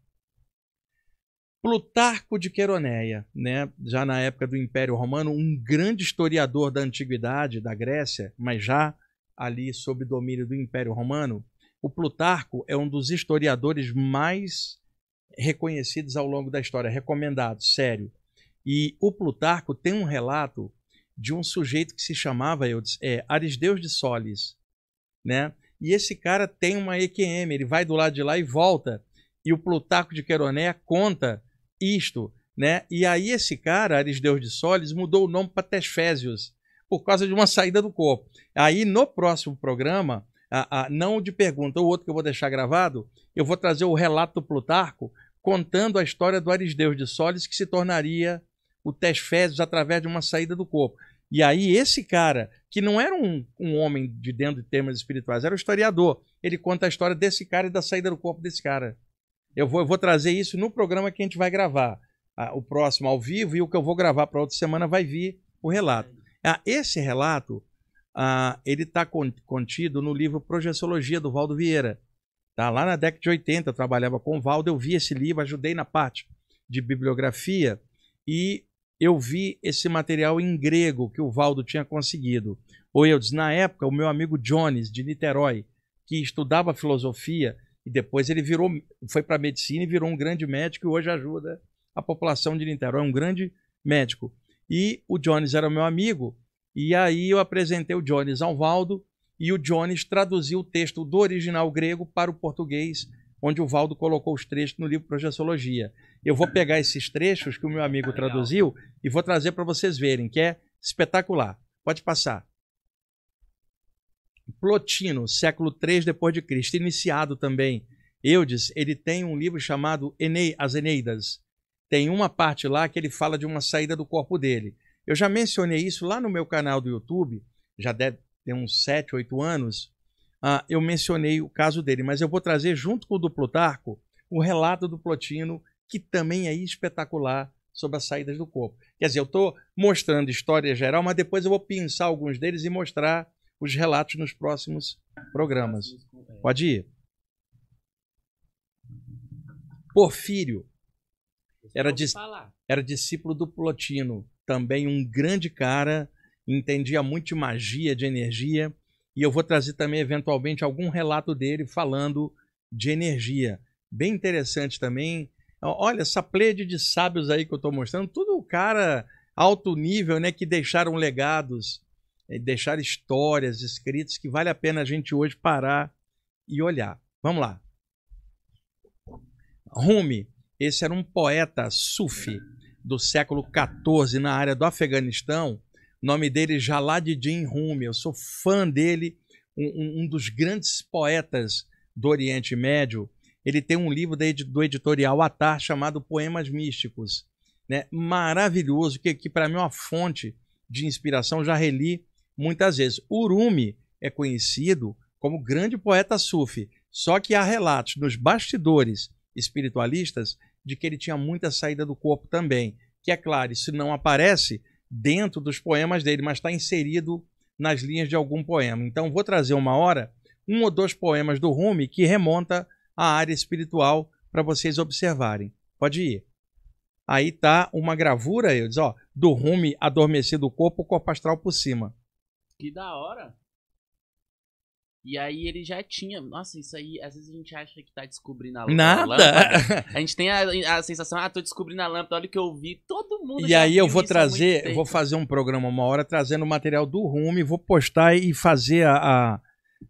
Plutarco de Queroneia, né, já na época do Império Romano, um grande historiador da antiguidade da Grécia, mas já ali sob domínio do Império Romano, o Plutarco é um dos historiadores mais reconhecidos ao longo da história, recomendado, sério. E o Plutarco tem um relato de um sujeito que se chamava eu disse, é, Arisdeus de Solis, né? E esse cara tem uma EQM, ele vai do lado de lá e volta e o Plutarco de Queroné conta isto, né? E aí esse cara, Arisdeus de Solis, mudou o nome para Tesfésios, por causa de uma saída do corpo. Aí no próximo programa, a, a, não de pergunta, o outro que eu vou deixar gravado, eu vou trazer o relato do Plutarco contando a história do Arisdeus de Solis que se tornaria o Tesfésios através de uma saída do corpo. E aí esse cara, que não era um, um homem de dentro de temas espirituais, era um historiador, ele conta a história desse cara e da saída do corpo desse cara. Eu vou, eu vou trazer isso no programa que a gente vai gravar. Ah, o próximo ao vivo e o que eu vou gravar para outra semana vai vir o relato. Ah, esse relato ah, ele está contido no livro Projeciologia do Valdo Vieira. Tá? Lá na década de 80 eu trabalhava com o Valdo, eu vi esse livro, ajudei na parte de bibliografia e eu vi esse material em grego que o Valdo tinha conseguido. Ou eu disse, na época, o meu amigo Jones, de Niterói, que estudava filosofia, e depois ele virou, foi para a medicina e virou um grande médico e hoje ajuda a população de Niterói. É um grande médico. E o Jones era meu amigo, e aí eu apresentei o Jones ao Valdo, e o Jones traduziu o texto do original grego para o português, onde o Valdo colocou os trechos no livro Projeciologia. Eu vou pegar esses trechos que o meu amigo traduziu e vou trazer para vocês verem, que é espetacular. Pode passar. Plotino, século III depois de Cristo, iniciado também, Eudes, ele tem um livro chamado Enei, As Eneidas. Tem uma parte lá que ele fala de uma saída do corpo dele. Eu já mencionei isso lá no meu canal do YouTube, já deve ter uns 7, 8 anos, ah, eu mencionei o caso dele, mas eu vou trazer junto com o do Plutarco o relato do Plotino, que também é espetacular sobre as saídas do corpo. Quer dizer, eu estou mostrando história geral, mas depois eu vou pensar alguns deles e mostrar os relatos nos próximos programas. É. Pode ir. Porfírio era, dis era discípulo do Plotino, também um grande cara, entendia muito de magia, de energia, e eu vou trazer também eventualmente algum relato dele falando de energia. Bem interessante também. Olha, essa plede de sábios aí que eu estou mostrando, tudo o cara alto nível, né, que deixaram legados é, deixar histórias escritas que vale a pena a gente hoje parar e olhar. Vamos lá. Rumi, esse era um poeta sufi do século XIV na área do Afeganistão. nome dele é Jalaluddin Rumi. Eu sou fã dele, um, um, dos grandes poetas do Oriente Médio. Ele tem um livro do editorial Atar chamado Poemas Místicos, né? Maravilhoso que aqui para mim é uma fonte de inspiração. Já reli muitas vezes. Urumi é conhecido como grande poeta sufi, só que há relatos nos bastidores espiritualistas de que ele tinha muita saída do corpo também, que é claro, isso não aparece dentro dos poemas dele, mas está inserido nas linhas de algum poema. Então vou trazer uma hora um ou dois poemas do Rumi que remonta à área espiritual para vocês observarem. Pode ir. Aí tá uma gravura, eu diz, ó, do Rumi adormecido o corpo, o corpo astral por cima. Que da hora. E aí ele já tinha. Nossa, isso aí, às vezes a gente acha que tá descobrindo a lâmpada. Nada! *laughs* A gente tem a, a, sensação, ah, tô descobrindo a lâmpada, olha o que eu vi, todo mundo E aí eu vou trazer, eu vou fazer um programa uma hora trazendo o material do Rumi, vou postar e fazer a, a,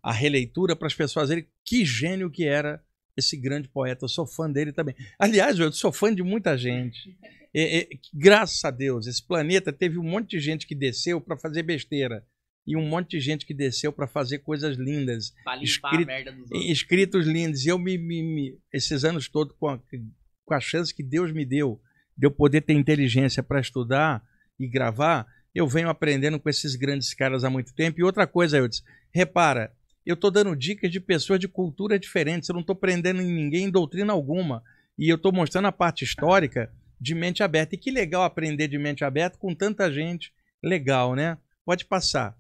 a releitura para as pessoas verem que gênio que era esse grande poeta. Eu sou fã dele também. Aliás, eu sou fã de muita gente. *laughs* graças a Deus, esse planeta teve um monte de gente que desceu para fazer besteira e um monte de gente que desceu para fazer coisas lindas. Pra limpar a merda dos outros. Escritos lindos. E eu me, me, me, esses anos todos, com a, com a chance que Deus me deu, de eu poder ter inteligência para estudar e gravar, eu venho aprendendo com esses grandes caras há muito tempo. E outra coisa, eu disse, repara, eu estou dando dicas de pessoas de cultura diferentes, eu não estou prendendo em ninguém em doutrina alguma. E eu estou mostrando a parte histórica de mente aberta. E que legal aprender de mente aberta com tanta gente. Legal, né? Pode passar.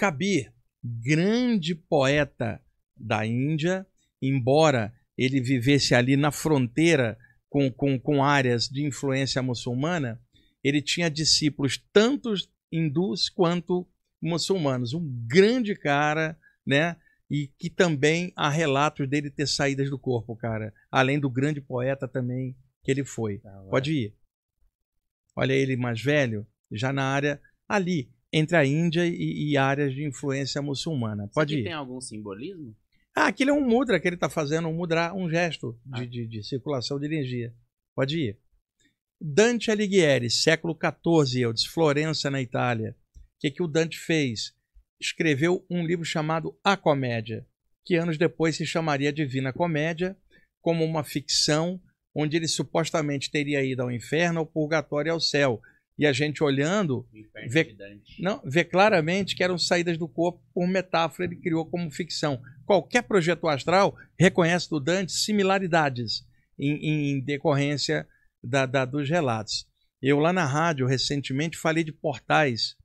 Kabir, grande poeta da Índia, embora ele vivesse ali na fronteira com, com, com áreas de influência muçulmana, ele tinha discípulos tanto hindus quanto muçulmanos. Um grande cara, né? E que também há relatos dele ter saídas do corpo, cara. Além do grande poeta também que ele foi. Ah, Pode ir. Olha ele mais velho, já na área ali, entre a Índia e, e áreas de influência muçulmana. Pode ir. tem algum simbolismo? Ah, aquilo é um mudra que ele está fazendo, um mudra, um gesto de, ah. de, de, circulação de energia. Pode ir. Dante Alighieri, século XIV, eu disse, Florença, na Itália. O que, que o Dante fez? Escreveu um livro chamado A Comédia, que anos depois se chamaria Divina Comédia, como uma ficção onde ele supostamente teria ido ao inferno, ao purgatório e ao céu. E a gente olhando, vê, não, vê claramente que eram saídas do corpo por metáfora, ele criou como ficção. Qualquer projeto astral reconhece do Dante similaridades em, em decorrência da, da, dos relatos. Eu, lá na rádio, recentemente, falei de portais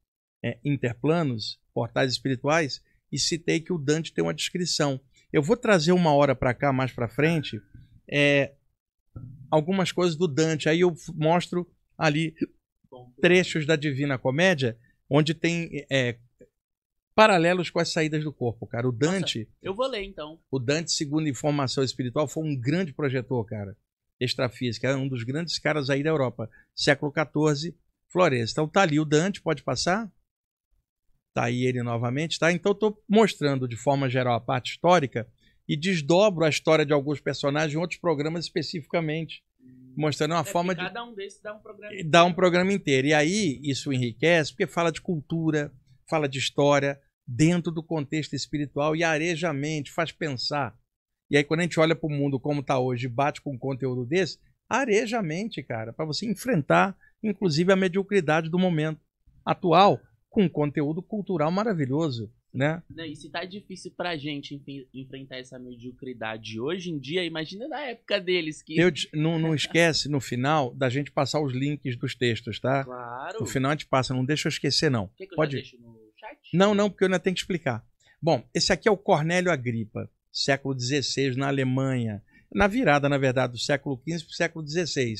é, interplanos, portais espirituais, e citei que o Dante tem uma descrição. Eu vou trazer uma hora para cá, mais para frente, é, algumas coisas do Dante. Aí eu mostro ali trechos da Divina Comédia onde tem é, paralelos com as saídas do corpo, cara. O Dante. Nossa, eu vou ler então. O Dante, segundo informação espiritual, foi um grande projetor, cara. Extrafísica, é um dos grandes caras aí da Europa. Século XIV, Florença. Então tá ali o Dante, pode passar? Tá aí ele novamente, tá? Então tô mostrando de forma geral a parte histórica e desdobro a história de alguns personagens em outros programas especificamente mostrando uma é, forma de. Cada um desses dá um programa inteiro. Dá um programa inteiro. E aí isso enriquece, porque fala de cultura, fala de história, dentro do contexto espiritual e areja a mente, faz pensar. E aí, quando a gente olha para o mundo como está hoje bate com um conteúdo desse, areja a mente, cara, para você enfrentar, inclusive, a mediocridade do momento atual com um conteúdo cultural maravilhoso. Né? né? E se tá difícil pra gente enfrentar essa mediocridade hoje em dia, imagina na época deles que. Eu, não, não esquece no final da gente passar os links dos textos, tá? Claro. No final a gente passa, não deixa eu esquecer, não. Quer que eu Pode. no chat? Não, não, porque eu ainda tenho que explicar. Bom, esse aqui é o Cornélio Agripa, século XVI, na Alemanha. Na virada, na verdade, do século XV para o século XVI.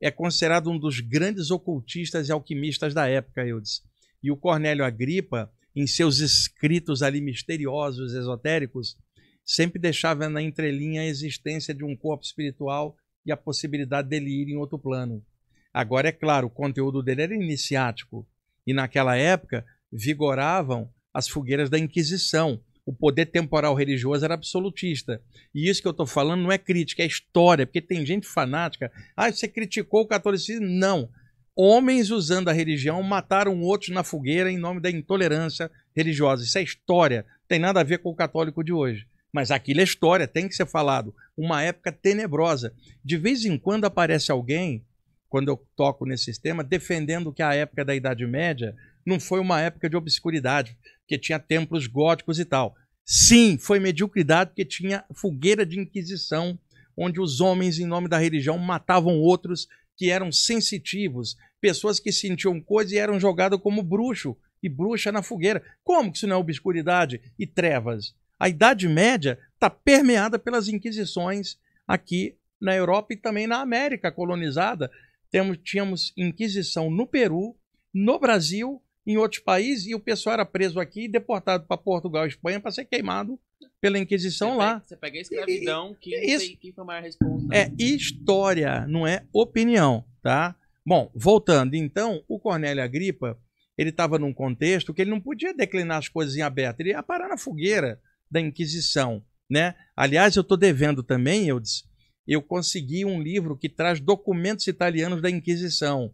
É considerado um dos grandes ocultistas e alquimistas da época, eu disse. E o Cornélio Agripa em seus escritos ali misteriosos, esotéricos, sempre deixava na entrelinha a existência de um corpo espiritual e a possibilidade dele ir em outro plano. Agora, é claro, o conteúdo dele era iniciático, e naquela época vigoravam as fogueiras da Inquisição. O poder temporal religioso era absolutista. E isso que eu estou falando não é crítica, é história, porque tem gente fanática. Ah, você criticou o catolicismo? Não homens usando a religião mataram outros na fogueira em nome da intolerância religiosa. Isso é história, tem nada a ver com o católico de hoje. Mas aquilo é história, tem que ser falado. Uma época tenebrosa. De vez em quando aparece alguém, quando eu toco nesse tema, defendendo que a época da Idade Média não foi uma época de obscuridade, porque tinha templos góticos e tal. Sim, foi mediocridade porque tinha fogueira de inquisição, onde os homens, em nome da religião, matavam outros que eram sensitivos, pessoas que sentiam coisas e eram jogadas como bruxo e bruxa na fogueira. Como que isso não é obscuridade e trevas? A Idade Média está permeada pelas inquisições aqui na Europa e também na América colonizada. Temos, tínhamos Inquisição no Peru, no Brasil em outros países e o pessoal era preso aqui, deportado para Portugal e Espanha para ser queimado pela Inquisição você lá. você pega a escravidão, quem, é Isso. Tem, quem foi mais responsável. É história, não é opinião, tá? Bom, voltando, então, o Cornélio Agripa, ele estava num contexto que ele não podia declinar as coisas em aberto, ele ia parar na fogueira da Inquisição, né? Aliás, eu estou devendo também, Eudes, eu consegui um livro que traz documentos italianos da Inquisição,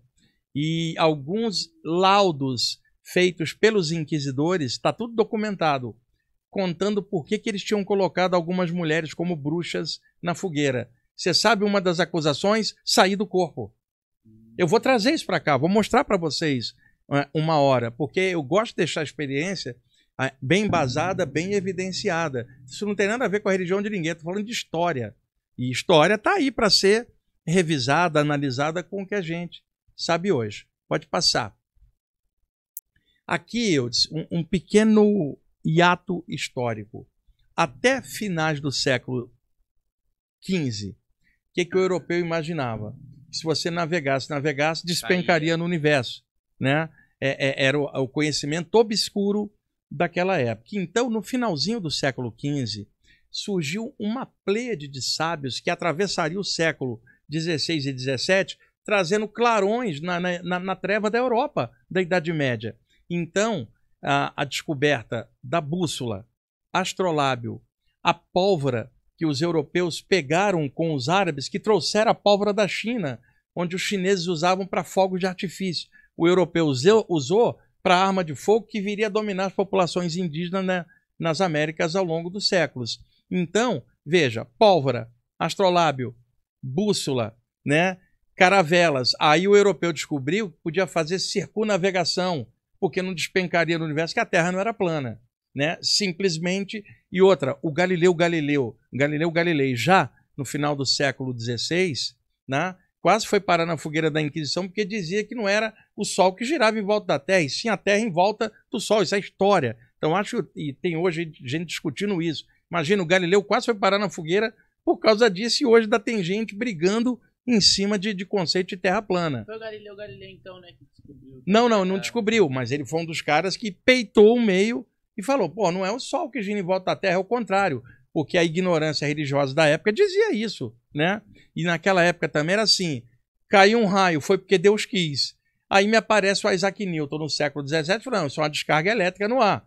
e alguns laudos feitos pelos inquisidores, está tudo documentado, contando por que, que eles tinham colocado algumas mulheres como bruxas na fogueira. Você sabe uma das acusações? Sair do corpo. Eu vou trazer isso para cá, vou mostrar para vocês é, uma hora, porque eu gosto de deixar a experiência é, bem basada, bem evidenciada. Isso não tem nada a ver com a religião de ninguém, estou falando de história. E história está aí para ser revisada, analisada com o que a gente sabe hoje. Pode passar. Aqui, eu disse, um, um pequeno hiato histórico. Até finais do século XV, o que, que o europeu imaginava? Que se você navegasse, navegasse, despencaria no universo. Né? É, é, era o, o conhecimento obscuro daquela época. Então, no finalzinho do século XV, surgiu uma plêiade de sábios que atravessaria o século XVI e XVII trazendo clarões na, na, na treva da Europa da Idade Média. Então, a, a descoberta da bússola, astrolábio, a pólvora que os europeus pegaram com os árabes, que trouxeram a pólvora da China, onde os chineses usavam para fogos de artifício. O europeu usou para arma de fogo que viria a dominar as populações indígenas né nas Américas ao longo dos séculos. Então, veja, pólvora, astrolábio, bússola, né? caravelas. Aí o europeu descobriu que podia fazer circunavegação, porque não despencaria no universo, que a Terra não era plana. Né? Simplesmente. E outra, o Galileu Galileu, Galileu Galilei, já no final do século XVI, né, quase foi parar na fogueira da Inquisição, porque dizia que não era o Sol que girava em volta da Terra, e sim a Terra em volta do Sol. Isso é história. Então acho que e tem hoje gente discutindo isso. Imagina, o Galileu quase foi parar na fogueira por causa disso, e hoje ainda tem gente brigando em cima de, de conceito de terra plana. Foi o Galileu Galilei, então, né, que descobriu. Que não, não, não descobriu, mas ele foi um dos caras que peitou o meio e falou: pô, não é o sol que gira em volta da terra, é o contrário. Porque a ignorância religiosa da época dizia isso, né? E naquela época também era assim: caiu um raio, foi porque Deus quis. Aí me aparece o Isaac Newton no século XVII falando: isso é uma descarga elétrica no ar.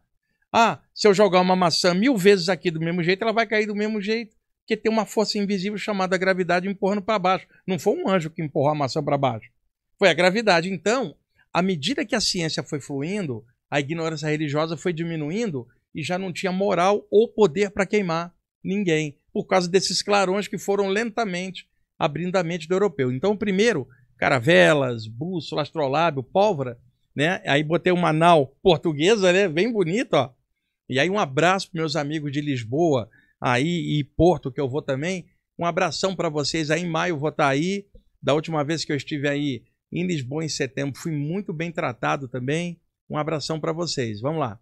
Ah, se eu jogar uma maçã mil vezes aqui do mesmo jeito, ela vai cair do mesmo jeito porque tem uma força invisível chamada gravidade empurrando para baixo. Não foi um anjo que empurrou a maçã para baixo. Foi a gravidade. Então, à medida que a ciência foi fluindo, a ignorância religiosa foi diminuindo e já não tinha moral ou poder para queimar ninguém, por causa desses clarões que foram lentamente abrindo a mente do europeu. Então, primeiro, caravelas, bússola, astrolábio, pólvora, né? Aí botei uma nau portuguesa, né? Bem bonito, ó. E aí um abraço para meus amigos de Lisboa, aí e Porto, que eu vou também. Um abração para vocês aí. Em maio vou estar tá aí. Da última vez que eu estive aí em Lisboa, em setembro, fui muito bem tratado também. Um abração para vocês. Vamos lá.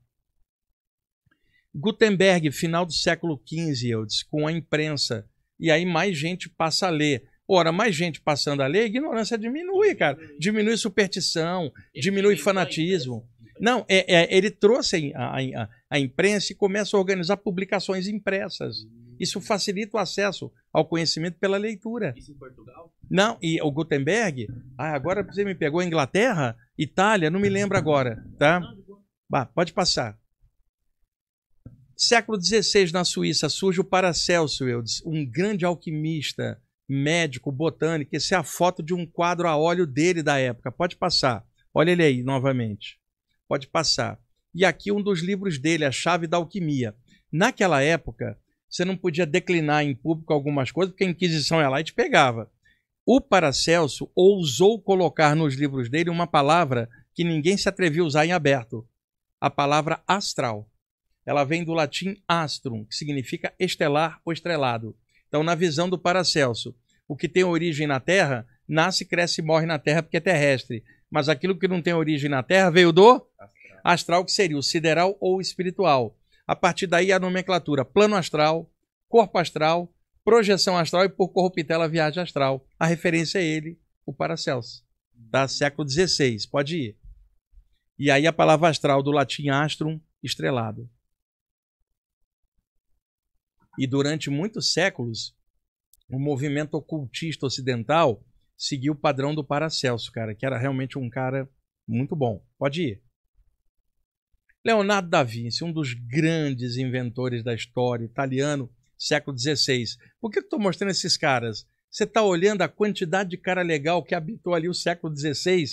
Gutenberg, final do século XV, eu disse, com a imprensa. E aí mais gente passa a ler. Ora, mais gente passando a ler, a ignorância diminui, cara. Diminui superstição, diminui fanatismo. Não, é, é, ele trouxe a, a, a, imprensa e começa a organizar publicações impressas. Hum. Isso facilita o acesso ao conhecimento pela leitura. Isso em Portugal? Não, e o Gutenberg, ah, agora você me pegou Inglaterra, Itália, não me lembro agora, tá? Bah, pode passar. Século XVI, na Suíça, surge o Paracelso, um grande alquimista, médico, botânico. Essa é a foto de um quadro a óleo dele da época. Pode passar. Olha ele aí novamente. Pode passar. E aqui um dos livros dele, A Chave da Alquimia. Naquela época, você não podia declinar em público algumas coisas, porque a Inquisição ia lá e te pegava. O Paracelso ousou colocar nos livros dele uma palavra que ninguém se atrevia a usar em aberto: a palavra astral. Ela vem do latim astrum, que significa estelar ou estrelado. Então, na visão do Paracelso, o que tem origem na Terra nasce, cresce e morre na Terra porque é terrestre. Mas aquilo que não tem origem na Terra veio do astral, astral que seria o sideral ou espiritual. A partir daí a nomenclatura plano astral, corpo astral, projeção astral e por corruptela viagem astral. A referência é ele, o Paracelso, da tá? século XVI. Pode ir. E aí a palavra astral do latim astrum, estrelado. E durante muitos séculos, o movimento ocultista ocidental seguir o padrão do Paracelso, cara, que era realmente um cara muito bom. Pode ir. Leonardo da Vinci, um dos grandes inventores da história italiano, século XVI. Por que eu estou mostrando esses caras? Você está olhando a quantidade de cara legal que habitou ali o século XVI,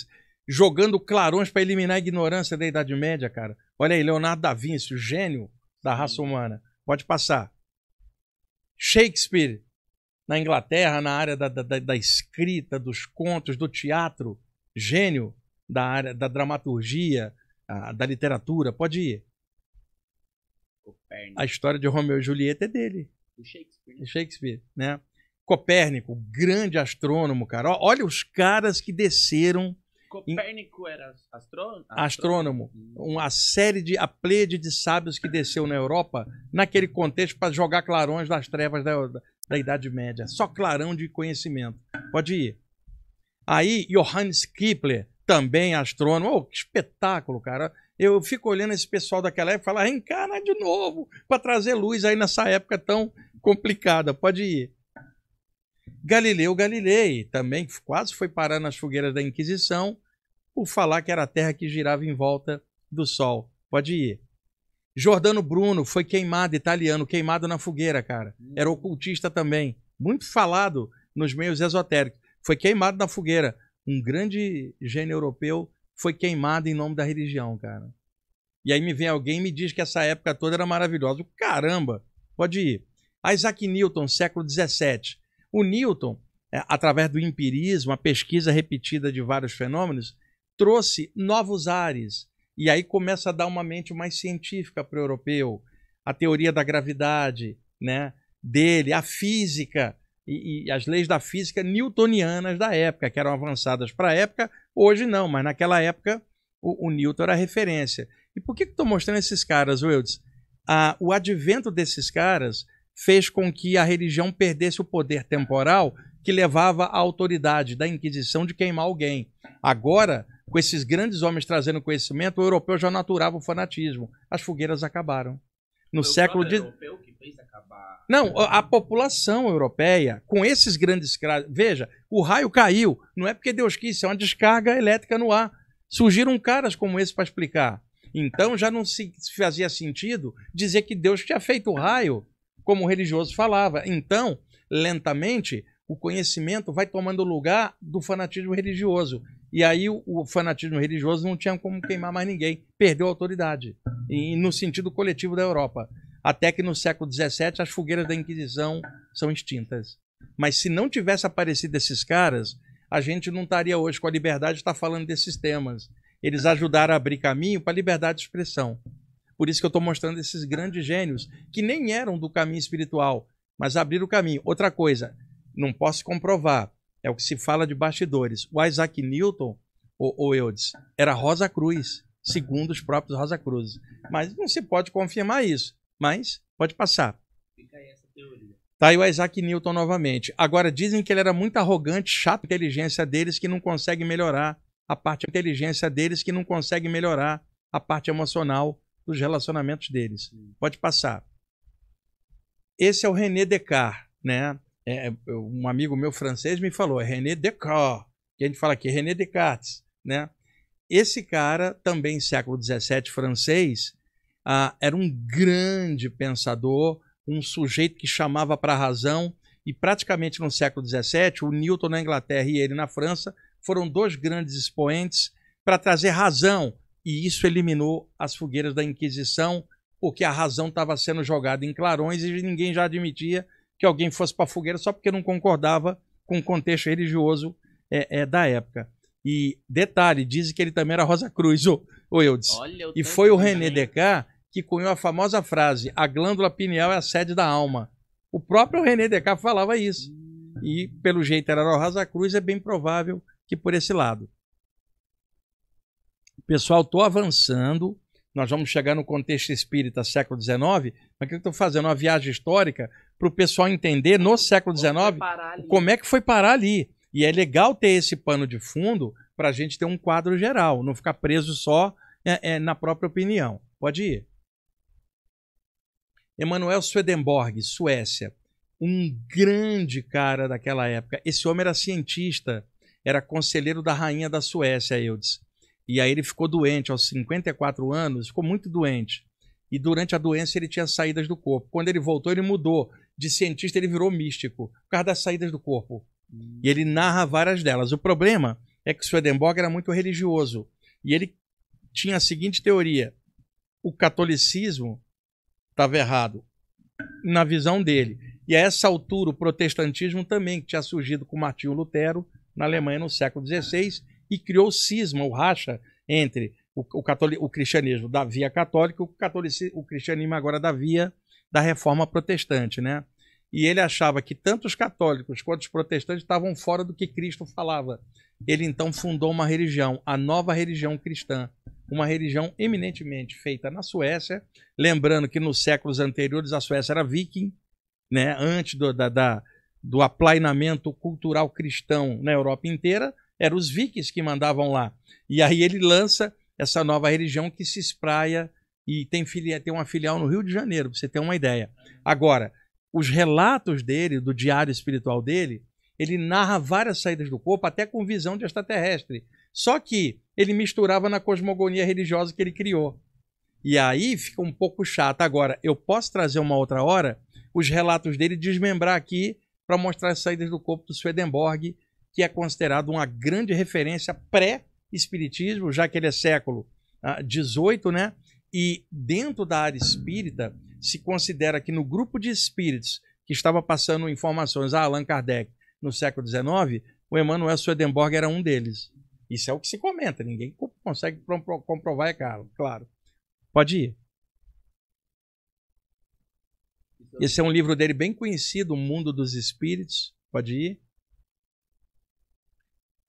jogando clarões para eliminar a ignorância da Idade Média, cara. Olha aí, Leonardo da Vinci, o gênio da raça humana. Pode passar. Shakespeare, na Inglaterra, na área da, da, da escrita, dos contos, do teatro, gênio da área da dramaturgia, da literatura, pode ir. Copérnico. A história de Romeu e Julieta é dele. Do Shakespeare. Né? Shakespeare, né? Copérnico, grande astrônomo, cara. Olha os caras que desceram Copérnico era astrônomo? Astrônomo. Hum. Uma série de a plede de sábios que desceu na Europa naquele contexto para jogar clarões das trevas da, da Idade Média. Só clarão de conhecimento. Pode ir. Aí, Johannes Kepler, também astrônomo. Oh, que espetáculo, cara. Eu fico olhando esse pessoal daquela época e falo, reencarna ah, de novo para trazer luz aí nessa época tão complicada. Pode ir. Galileu Galilei também quase foi parar nas fogueiras da Inquisição por falar que era a Terra que girava em volta do Sol. Pode ir. Jordano Bruno foi queimado, italiano, queimado na fogueira, cara. Hum. Era ocultista também, muito falado nos meios esotéricos. Foi queimado na fogueira. Um grande gênio europeu foi queimado em nome da religião, cara. E aí me vem alguém e me diz que essa época toda era maravilhosa. Caramba, pode ir. Isaac Newton, século 17 o Newton, é, através do empirismo, a pesquisa repetida de vários fenômenos, trouxe novos ares. E aí começa a dar uma mente mais científica para o europeu. A teoria da gravidade né, dele, a física e, e as leis da física newtonianas da época, que eram avançadas para a época, hoje não, mas naquela época o, o Newton era referência. E por que estou mostrando esses caras, Wilds? Ah, o advento desses caras fez com que a religião perdesse o poder temporal que levava à autoridade da Inquisição de queimar alguém. Agora, com esses grandes homens trazendo conhecimento, o europeu já naturava o fanatismo. As fogueiras acabaram. No Foi século o de... europeu que fez acabar. Não, a população europeia, com esses grandes. Veja, o raio caiu. Não é porque Deus quis, é uma descarga elétrica no ar. Surgiram caras como esse para explicar. Então já não se fazia sentido dizer que Deus tinha feito o raio como o religioso falava. Então, lentamente, o conhecimento vai tomando lugar do fanatismo religioso. E aí o, o, fanatismo religioso não tinha como queimar mais ninguém, perdeu a autoridade, e, no sentido coletivo da Europa. Até que no século XVII as fogueiras da Inquisição são extintas. Mas se não tivesse aparecido esses caras, a gente não estaria hoje com a liberdade de estar falando desses temas. Eles ajudaram a abrir caminho para a liberdade de expressão. Por isso que eu estou mostrando esses grandes gênios que nem eram do caminho espiritual, mas abriram o caminho. Outra coisa, não posso comprovar, é o que se fala de bastidores. O Isaac Newton, ou, ou disse, era Rosa Cruz, segundo os próprios Rosa Cruzes. Mas não se pode confirmar isso. Mas pode passar. Fica aí essa teoria. Tá aí o Isaac Newton novamente. Agora, dizem que ele era muito arrogante, chato, inteligência deles que não consegue melhorar a parte a inteligência deles que não consegue melhorar a parte emocional dos relacionamentos deles. Pode passar. Esse é o René Descartes, né? É, é, um amigo meu francês me falou, é René Descartes, que a gente fala aqui, René Descartes, né? Esse cara, também século XVII francês, ah, era um grande pensador, um sujeito que chamava para a razão, e praticamente no século XVII, o Newton na Inglaterra e ele na França foram dois grandes expoentes para trazer razão e isso eliminou as fogueiras da Inquisição, porque a razão estava sendo jogada em clarões e ninguém já admitia que alguém fosse para a fogueira só porque não concordava com o contexto religioso é, é, da época. E detalhe, dizem que ele também era Rosa Cruz, ou, eu disse. Olha, e foi o René Descartes que cunhou a famosa frase: a glândula pineal é a sede da alma. O próprio René Descartes falava isso. E pelo jeito era Rosa Cruz, é bem provável que por esse lado. Pessoal, estou avançando. Nós vamos chegar no contexto espírita século XIX, mas que eu estou fazendo uma viagem histórica para o pessoal entender no século XIX como, é que foi parar ali. E é legal ter esse pano de fundo para a gente ter um quadro geral, não ficar preso só é, é, na própria opinião. Pode ir. Emanuel Swedenborg, Suécia. Um grande cara daquela época. Esse homem era cientista, era conselheiro da rainha da Suécia, Eudes. E aí ele ficou doente aos 54 anos, ficou muito doente. E durante a doença ele tinha saídas do corpo. Quando ele voltou, ele mudou. De cientista, ele virou místico, por causa das saídas do corpo. Hum. E ele narra várias delas. O problema é que Swedenborg era muito religioso. E ele tinha a seguinte teoria: o catolicismo estava errado, na visão dele. E a essa altura, o protestantismo também, que tinha surgido com Martinho Lutero na Alemanha no século XVI e criou o cisma, o racha entre o, o, o cristianismo da via católica e o, catolici, o cristianismo agora da via da reforma protestante, né? E ele achava que tanto os católicos quanto os protestantes estavam fora do que Cristo falava. Ele então fundou uma religião, a nova religião cristã, uma religião eminentemente feita na Suécia, lembrando que nos séculos anteriores a Suécia era viking, né? Antes do, da, da do aplainamento cultural cristão na Europa inteira, eram os vikings que mandavam lá. E aí ele lança essa nova religião que se espraia e tem, filia, tem uma filial no Rio de Janeiro, para você ter uma ideia. Agora, os relatos dele, do diário espiritual dele, ele narra várias saídas do corpo, até com visão de extraterrestre. Só que ele misturava na cosmogonia religiosa que ele criou. E aí fica um pouco chato. Agora, eu posso trazer uma outra hora os relatos dele, desmembrar aqui para mostrar as saídas do corpo do Swedenborg que é considerado uma grande referência pré-espiritismo, já que ele é século XVIII, ah, né? E dentro da área espírita, se considera que no grupo de espíritos que estava passando informações a ah, Allan Kardec no século XIX, o Emmanuel Swedenborg era um deles. Isso é o que se comenta, ninguém consegue comprovar, é caro, claro. Pode ir. Esse é um livro dele bem conhecido, O Mundo dos Espíritos. Pode ir.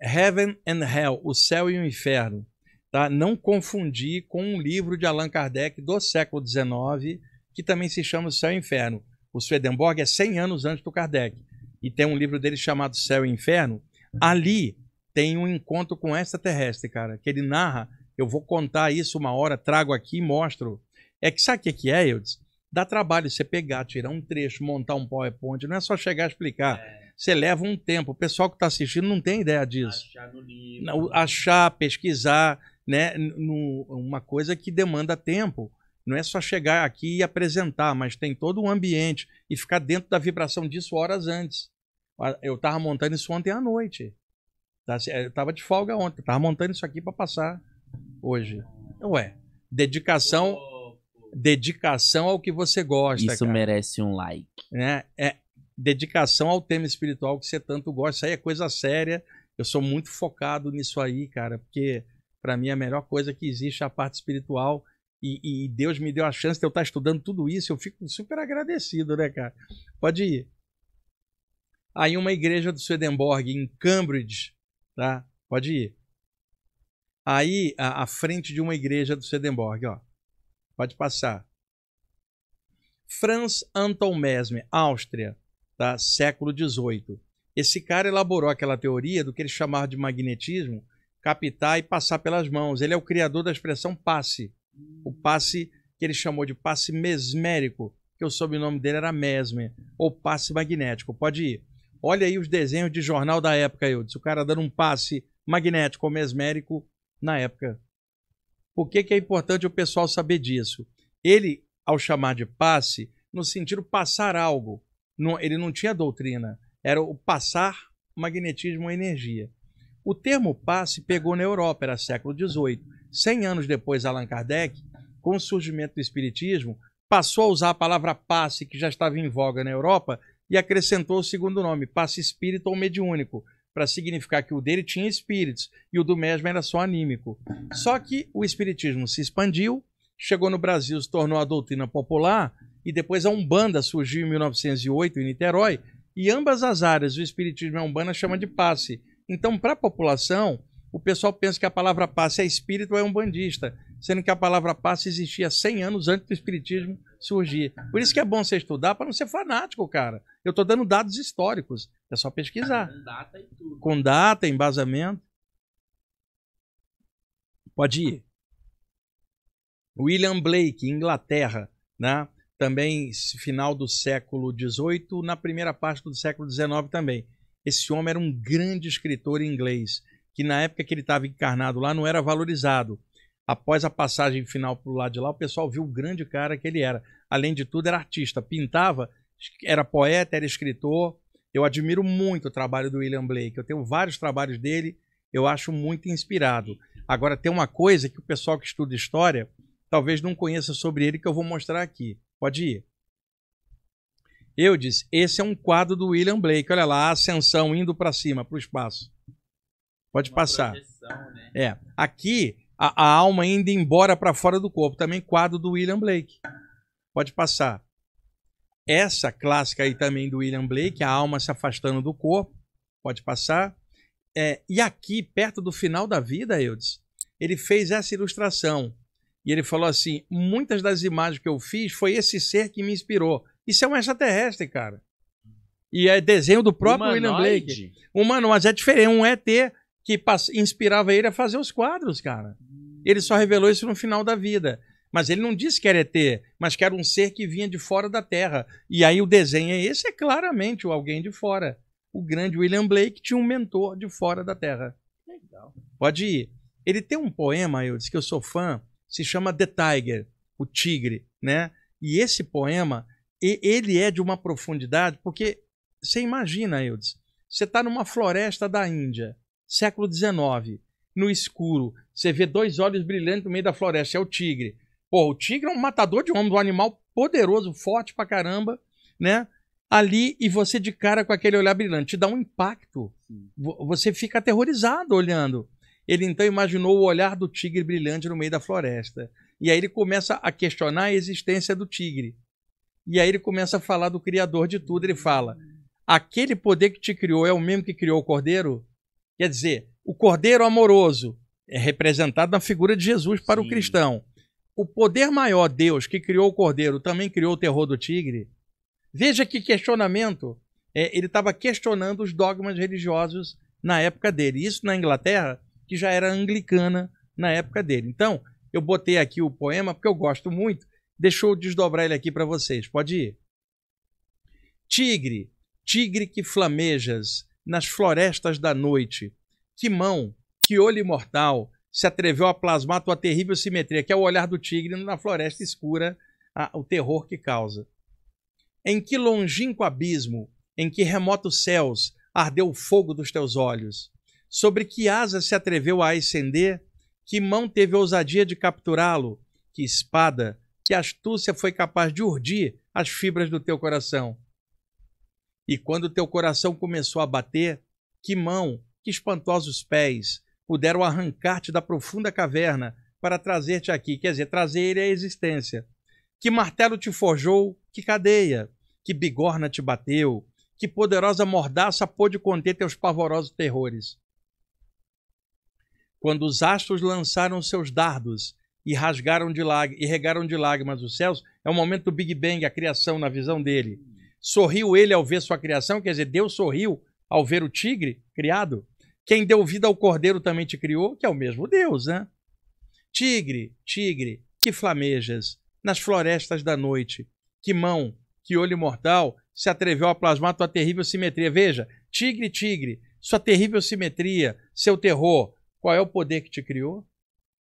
Heaven and Hell, O Céu e o Inferno. Tá? Não confundir com um livro de Allan Kardec do século XIX, que também se chama O Céu e o Inferno. O Swedenborg é 100 anos antes do Kardec. E tem um livro dele chamado Céu e Inferno. Ali tem um encontro com extraterrestre, cara, que ele narra. Eu vou contar isso uma hora, trago aqui e mostro. É que sabe o que é, Eudes? Dá trabalho você pegar, tirar um trecho, montar um PowerPoint, não é só chegar a explicar. É você leva um tempo. O pessoal que está assistindo não tem ideia disso. Achar no livro. achar, pesquisar, né? No, uma coisa que demanda tempo. Não é só chegar aqui e apresentar, mas tem todo um ambiente e ficar dentro da vibração disso horas antes. Eu estava montando isso ontem à noite. Tá eu estava eh, de folga ontem, estava montando isso aqui para passar hoje. Ué, dedicação, dedicação ao que você gosta. Isso cara. merece um like. Né? É, dedicação ao tema espiritual que você tanto gosta. Isso aí é coisa séria. Eu sou muito focado nisso aí, cara, porque para mim é a melhor coisa que existe a parte espiritual. E, e, Deus me deu a chance de eu estar estudando tudo isso. Eu fico super agradecido, né, cara? Pode ir. Aí uma igreja do Swedenborg, em Cambridge, tá? Pode ir. Aí, à, à frente de uma igreja do Swedenborg, ó. Pode passar. Franz Anton Mesmer, Áustria tá? século XVIII. Esse cara elaborou aquela teoria do que ele chamava de magnetismo, captar e passar pelas mãos. Ele é o criador da expressão passe. O passe que ele chamou de passe mesmérico, que o sobrenome dele era Mesmer, ou passe magnético. Pode ir. Olha aí os desenhos de jornal da época, eu disse, o cara dando um passe magnético ou mesmérico na época. Por que, que é importante o pessoal saber disso? Ele, ao chamar de passe, no sentido passar algo, não, ele não tinha doutrina. Era o passar magnetismo energia. O termo passe pegou na Europa, era século XVIII. Cem anos depois, Allan Kardec, com o surgimento do Espiritismo, passou a usar a palavra passe, que já estava em voga na Europa, e acrescentou o segundo nome, passe espírito ou mediúnico, para significar que o dele tinha espíritos e o do mesmo era só anímico. Só que o Espiritismo se expandiu, chegou no Brasil, se tornou a doutrina popular, e depois a Umbanda surgiu em 1908 em Niterói, e ambas as áreas, o espiritismo e a Umbanda chama de passe. Então, para a população, o pessoal pensa que a palavra passe é espírito ou é umbandista, sendo que a palavra passe existia 100 anos antes do espiritismo surgir. Por isso que é bom você estudar para não ser fanático, cara. Eu estou dando dados históricos, é só pesquisar. Com data e tudo. Com data, embasamento. Pode ir. William Blake, Inglaterra, né? também final do século XVIII, na primeira parte do século XIX também. Esse homem era um grande escritor inglês, que na época que ele estava encarnado lá não era valorizado. Após a passagem final para o lado de lá, o pessoal viu o grande cara que ele era. Além de tudo, era artista, pintava, era poeta, era escritor. Eu admiro muito o trabalho do William Blake. Eu tenho vários trabalhos dele, eu acho muito inspirado. Agora, tem uma coisa que o pessoal que estuda história talvez não conheça sobre ele, que eu vou mostrar aqui. Pode ir. Eu disse, esse é um quadro do William Blake. Olha lá, a ascensão indo para cima, para o espaço. Pode Uma passar. Projeção, né? É. Aqui, a, a alma indo embora para fora do corpo. Também quadro do William Blake. Pode passar. Essa clássica aí também do William Blake, a alma se afastando do corpo. Pode passar. É, e aqui, perto do final da vida, Eudes, ele fez essa ilustração. E ele falou assim: muitas das imagens que eu fiz foi esse ser que me inspirou. Isso é um extraterrestre, cara. E é desenho do próprio Humanoide. William Blake. mas É diferente. Um ET que inspirava ele a fazer os quadros, cara. Ele só revelou isso no final da vida. Mas ele não disse que era ET, mas que era um ser que vinha de fora da Terra. E aí o desenho é esse, é claramente o alguém de fora. O grande William Blake tinha um mentor de fora da Terra. Legal. Pode ir. Ele tem um poema, eu disse que eu sou fã, se chama The Tiger, o tigre, né? E esse poema, ele é de uma profundidade, porque você imagina, Eudes, você está numa floresta da Índia, século XIX, no escuro, você vê dois olhos brilhantes no meio da floresta, é o tigre. Pô, o tigre é um matador de homens, um animal poderoso, forte pra caramba, né? Ali e você de cara com aquele olhar brilhante, te dá um impacto. Você fica aterrorizado olhando. Ele então imaginou o olhar do tigre brilhante no meio da floresta. E aí ele começa a questionar a existência do tigre. E aí ele começa a falar do Criador de tudo. Ele fala: aquele poder que te criou é o mesmo que criou o cordeiro? Quer dizer, o cordeiro amoroso é representado na figura de Jesus para Sim. o cristão. O poder maior, Deus, que criou o cordeiro, também criou o terror do tigre? Veja que questionamento. É, ele estava questionando os dogmas religiosos na época dele. Isso na Inglaterra que já era anglicana na época dele. Então, eu botei aqui o poema porque eu gosto muito. Deixa eu desdobrar ele aqui para vocês. Pode ir. Tigre, tigre que flamejas nas florestas da noite, que mão, que olho imortal se atreveu a plasmar tua terrível simetria, que é o olhar do tigre na floresta escura, a, o terror que causa. Em que longínquo abismo, em que remotos céus ardeu o fogo dos teus olhos? sobre que asa se atreveu a ascender, que mão teve ousadia de capturá-lo, que espada, que astúcia foi capaz de urdir as fibras do teu coração. E quando teu coração começou a bater, que mão, que espantosos pés puderam arrancar-te da profunda caverna para trazer-te aqui, quer dizer, trazer ele à existência. Que martelo te forjou, que cadeia, que bigorna te bateu, que poderosa mordaça pôde conter teus pavorosos terrores quando os astros lançaram seus dardos e rasgaram de e regaram de lágrimas os céus, é o momento do Big Bang, a criação na visão dele. Sorriu ele ao ver sua criação, quer dizer, Deus sorriu ao ver o tigre criado. Quem deu vida ao cordeiro também te criou, que é o mesmo Deus, né? Tigre, tigre, que flamejas nas florestas da noite, que mão, que olho mortal se atreveu a plasmar tua terrível simetria. Veja, tigre, tigre, sua terrível simetria, seu terror, qual é o poder que te criou?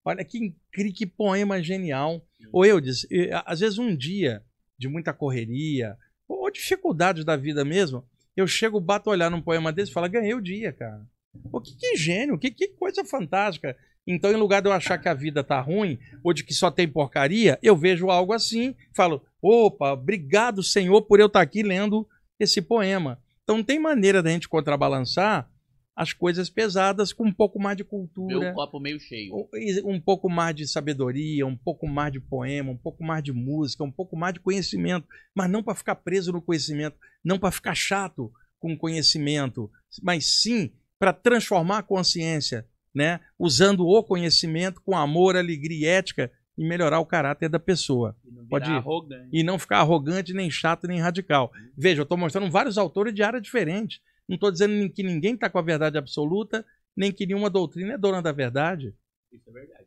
Olha que, que poema genial. Ou eu disse, às vezes um dia de muita correria, ou dificuldades da vida mesmo, eu chego, bato olhar num poema desse e falo, ganhei o dia, cara. Pô, que, que gênio, que, que coisa fantástica. Então, em lugar de eu achar que a vida tá ruim, ou de que só tem porcaria, eu vejo algo assim, falo, opa, obrigado, Senhor, por eu estar tá aqui lendo esse poema. Então, não tem maneira da gente contrabalançar as coisas pesadas com um pouco mais de cultura. Meu copo meio cheio. Um pouco mais de sabedoria, um pouco mais de poema, um pouco mais de música, um pouco mais de conhecimento. Mas não para ficar preso no conhecimento, não para ficar chato com o conhecimento, mas sim para transformar a consciência, né? usando o conhecimento com amor, alegria e ética e melhorar o caráter da pessoa. E não, Pode ir. e não ficar arrogante, nem chato, nem radical. Uhum. Veja, eu estou mostrando vários autores de área diferente. Não estou dizendo que ninguém está com a verdade absoluta, nem que nenhuma doutrina é dona da verdade. Isso é verdade.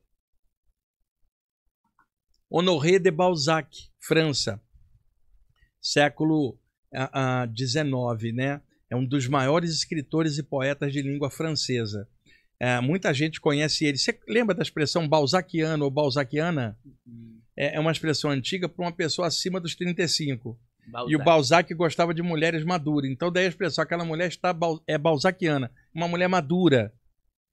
Honoré de Balzac, França, século XIX, né? É um dos maiores escritores e poetas de língua francesa. É, muita gente conhece ele. Você lembra da expressão balzaciano ou balzaciana? Uhum. É, é uma expressão antiga para uma pessoa acima dos 35. Balzac. E o Balzac gostava de mulheres maduras. Então daí a expressão, aquela mulher está é balzaciana, uma mulher madura,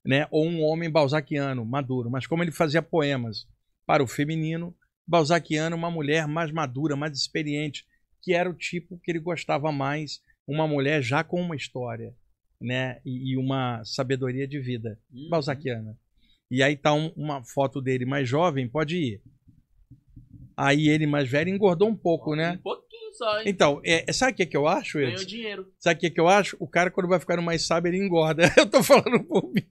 né? Ou um homem balzaciano, maduro. Mas como ele fazia poemas para o feminino, balzaciano, uma mulher mais madura, mais experiente, que era o tipo que ele gostava mais, uma mulher já com uma história, né? E, uma sabedoria de vida, uhum. E aí tá um, uma foto dele mais jovem, pode ir. Aí ele mais velho engordou um pouco, né? Um só, hein? Então, é, é, sabe o que, é que eu acho, Edson? Ganhou dinheiro. Sabe o que, é que eu acho? O cara, quando vai no mais sábio, ele engorda. *laughs* Eu tô falando por mim.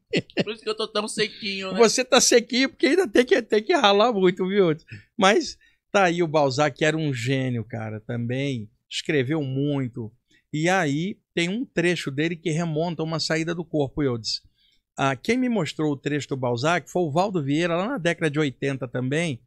Por isso que eu tô tão sequinho, né? Você tá sequinho porque ainda tem que, tem que ralar muito, viu, Mas tá aí o Balzac, que era um gênio, cara, também. Escreveu muito. E aí tem um trecho dele que remonta a uma saída do corpo, Eudes. Ah, quem me mostrou o trecho do Balzac foi o Valdo Vieira, lá na década de 80 também.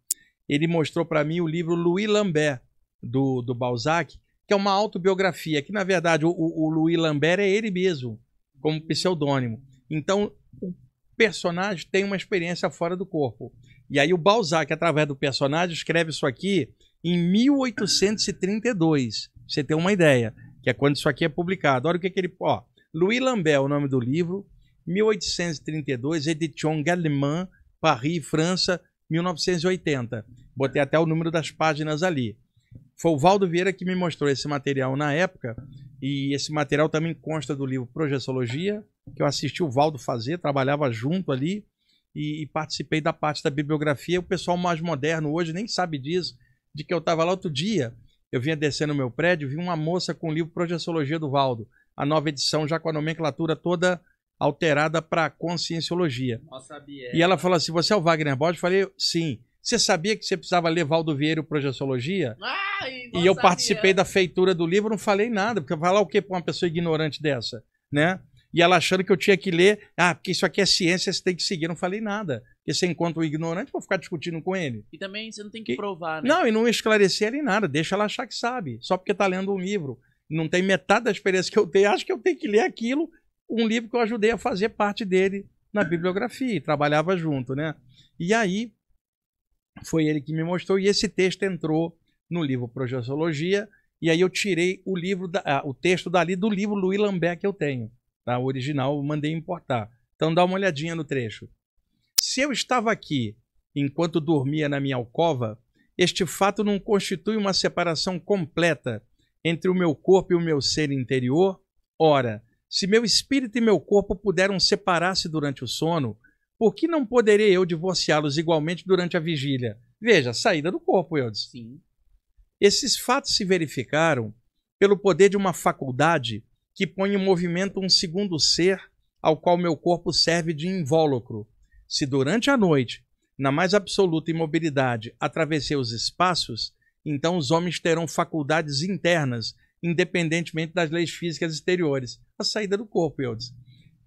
Ele mostrou para mim o livro Louis Lambert, do, do Balzac, que é uma autobiografia, que na verdade o, o Louis Lambert é ele mesmo, como pseudônimo. Então o personagem tem uma experiência fora do corpo. E aí o Balzac, através do personagem, escreve isso aqui em 1832. Você tem uma ideia, que é quando isso aqui é publicado. Olha o que, que ele. Ó, Louis Lambert, é o nome do livro, 1832, Edition Gallimard, Paris, França, 1980. Botei até o número das páginas ali. Foi o Valdo Vieira que me mostrou esse material na época, e esse material também consta do livro Projeciologia, que eu assisti o Valdo fazer, trabalhava junto ali, e, e participei da parte da bibliografia. O pessoal mais moderno hoje nem sabe disso, de que eu estava lá outro dia, eu vinha descendo o meu prédio, vi uma moça com o livro Projeciologia do Valdo, a nova edição, já com a nomenclatura toda alterada para conscienciologia. Nossa, e ela falou assim: Você é o Wagner Bode Eu falei: Sim. Você sabia que você precisava levar o do Vieira Projeciologia? Ai, e eu sabia. participei da feitura do livro, não falei nada, porque falar o quê para uma pessoa ignorante dessa, né? E ela achando que eu tinha que ler, ah, porque isso aqui é ciência, você tem que seguir. não falei nada. Porque você encontra o ignorante, vou ficar discutindo com ele. E também você não tem que provar, né? Não, e não esclarecer ele nada, deixa ela achar que sabe, só porque está lendo um livro. Não tem metade da experiência que eu tenho, acho que eu tenho que ler aquilo, um livro que eu ajudei a fazer parte dele na bibliografia, e trabalhava junto, né? E aí foi ele que me mostrou, e esse texto entrou no livro Projeciologia, e aí eu tirei o livro, da, ah, o texto dali do livro Louis Lambert que eu tenho, tá? o original, eu mandei importar. Então dá uma olhadinha no trecho. Se eu estava aqui enquanto dormia na minha alcova, este fato não constitui uma separação completa entre o meu corpo e o meu ser interior? Ora, se meu espírito e meu corpo puderam separar-se durante o sono, por que não poderei eu divorciá-los igualmente durante a vigília? Veja, saída do corpo, Eudes. Sim. Esses fatos se verificaram pelo poder de uma faculdade que põe em movimento um segundo ser ao qual meu corpo serve de invólucro. Se durante a noite, na mais absoluta imobilidade, atravessei os espaços, então os homens terão faculdades internas, independentemente das leis físicas exteriores. A saída do corpo, disse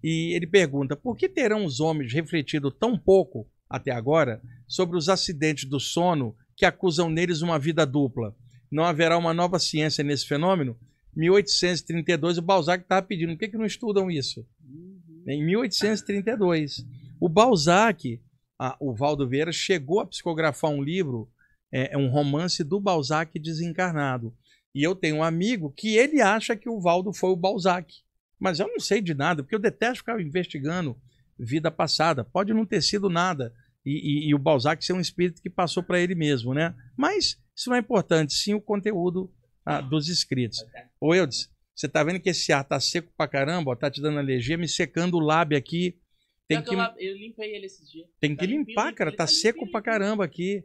e ele pergunta: por que terão os homens refletido tão pouco até agora sobre os acidentes do sono que acusam neles uma vida dupla? Não haverá uma nova ciência nesse fenômeno? 1832, o Balzac estava pedindo: por que, que não estudam isso? Uhum. Em 1832. O Balzac, a, o Valdo Vieira, chegou a psicografar um livro, é, é, um romance do Balzac desencarnado. E eu tenho um amigo que ele acha que o Valdo foi o Balzac. Mas eu não sei de nada, porque eu detesto ficar investigando vida passada. Pode não ter sido nada. E, e, e o Balzac ser um espírito que passou para ele mesmo, né? Mas isso não é importante, sim o conteúdo ah, dos escritos. Ô, Eudes, você tá vendo que esse ar tá seco pra caramba, ó, tá te dando alergia, me secando o lábio aqui. Tem eu que... Eu limpei ele esses dias. Tem que tá limpar, cara, tá, tá seco pra caramba aqui.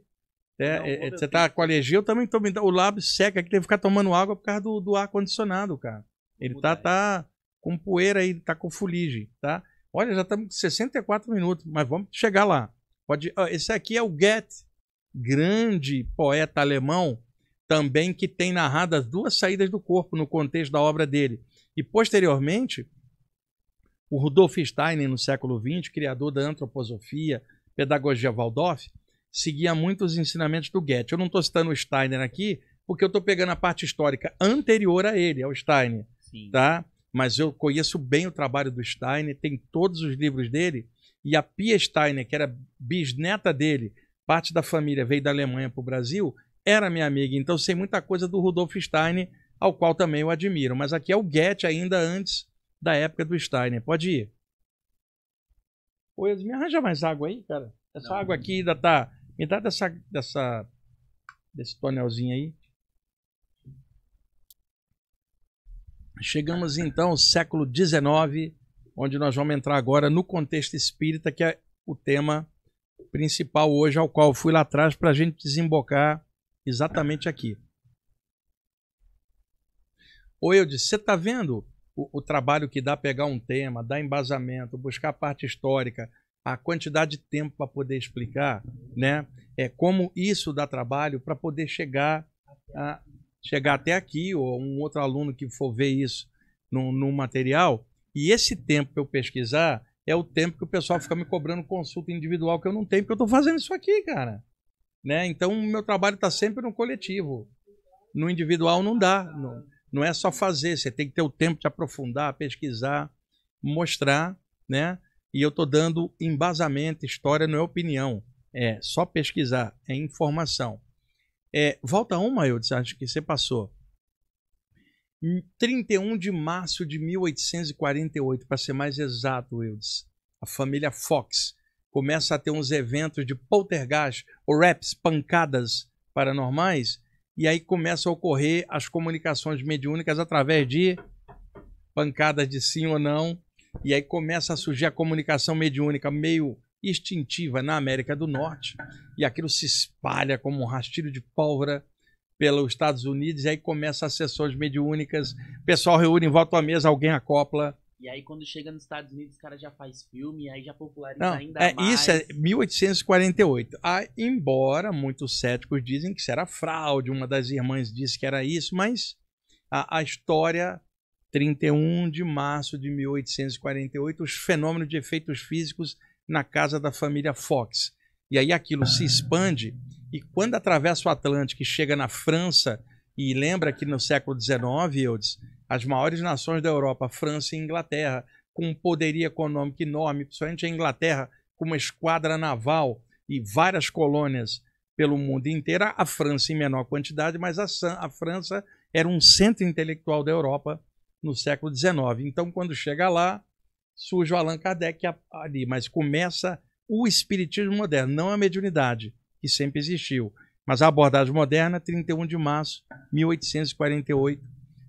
É, não, é, você tá com alergia, eu também tô me O lábio seca, aqui tem que ficar tomando água por causa do, do ar-condicionado, cara. Ele tá, tá com poeira aí, tá com fuligem, tá? Olha, já estamos com 64 minutos, mas vamos chegar lá. Pode, esse aqui é o Goethe, grande poeta alemão, também que tem narrado as duas saídas do corpo no contexto da obra dele. E posteriormente, o Rudolf Steiner, no século XX, criador da antroposofia, pedagogia Waldorf, seguia muito os ensinamentos do Goethe. Eu não estou citando o Steiner aqui, porque eu estou pegando a parte histórica anterior a ele, ao Steiner. Sim. Tá? mas eu conheço bem o trabalho do Steiner, tem todos os livros dele. E a Pia Steiner, que era bisneta dele, parte da família veio da Alemanha para o Brasil, era minha amiga. Então sei muita coisa do Rudolf Steiner, ao qual também eu admiro. Mas aqui é o Goethe, ainda antes da época do Steiner. Pode ir. Oi, me arranja mais água aí, cara. Essa não, água aqui ainda tá. Me dá dessa, dessa, desse tonelzinho aí. Chegamos então ao século XIX, onde nós vamos entrar agora no contexto espírita, que é o tema principal hoje, ao qual fui lá atrás para a gente desembocar exatamente aqui. Ô Eudes, você está vendo o, o, trabalho que dá pegar um tema, dar embasamento, buscar a parte histórica, a quantidade de tempo para poder explicar, né? É como isso dá trabalho para poder chegar a, chegar até aqui, ou um outro aluno que for ver isso no, no material. E esse tempo que eu pesquisar é o tempo que o pessoal fica me cobrando consulta individual que eu não tenho, porque eu estou fazendo isso aqui, cara. Né? Então, o meu trabalho está sempre no coletivo. No individual não dá. Não, não é só fazer, você tem que ter o tempo de aprofundar, pesquisar, mostrar, né? E eu estou dando embasamento, história não é opinião, é só pesquisar, é informação. É, volta uma, eu acho que você passou. Em 31 de março de 1848, para ser mais exato, Wildes, a família Fox começa a ter uns eventos de poltergeist, ou raps, pancadas paranormais, e aí começam a ocorrer as comunicações mediúnicas através de pancadas de sim ou não, e aí começa a surgir a comunicação mediúnica meio extintiva na América do Norte e aquilo se espalha como um rastilho de pólvora pelos Estados Unidos e aí começa as sessões mediúnicas, pessoal reúne em volta à mesa, alguém acopla. E aí quando chega nos Estados Unidos, o cara já faz filme, aí já populariza Não, ainda é, mais. Isso é 1848. Ah, embora muitos céticos dizem que isso era fraude, uma das irmãs disse que era isso, mas a, a história 31 de março de 1848, os fenômenos de efeitos físicos na casa da família Fox. E aí aquilo se ah. expande e quando atravessa o Atlântico e chega na França, e lembra que no século XIX, Eudes, as maiores nações da Europa, França e Inglaterra, com um poderio econômico enorme, principalmente a Inglaterra, com uma esquadra naval e várias colônias pelo mundo inteiro, a França em menor quantidade, mas a, San, a França era um centro intelectual da Europa no século XIX. Então, quando chega lá, surge o Allan Kardec ali, mas começa o espiritismo moderno, não a mediunidade, que sempre existiu. Mas a abordagem moderna, 31 de março de 1848,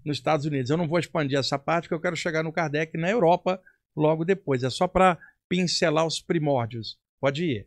nos Estados Unidos. Eu não vou expandir essa parte, porque eu quero chegar no Kardec na Europa logo depois. É só para pincelar os primórdios. Pode ir.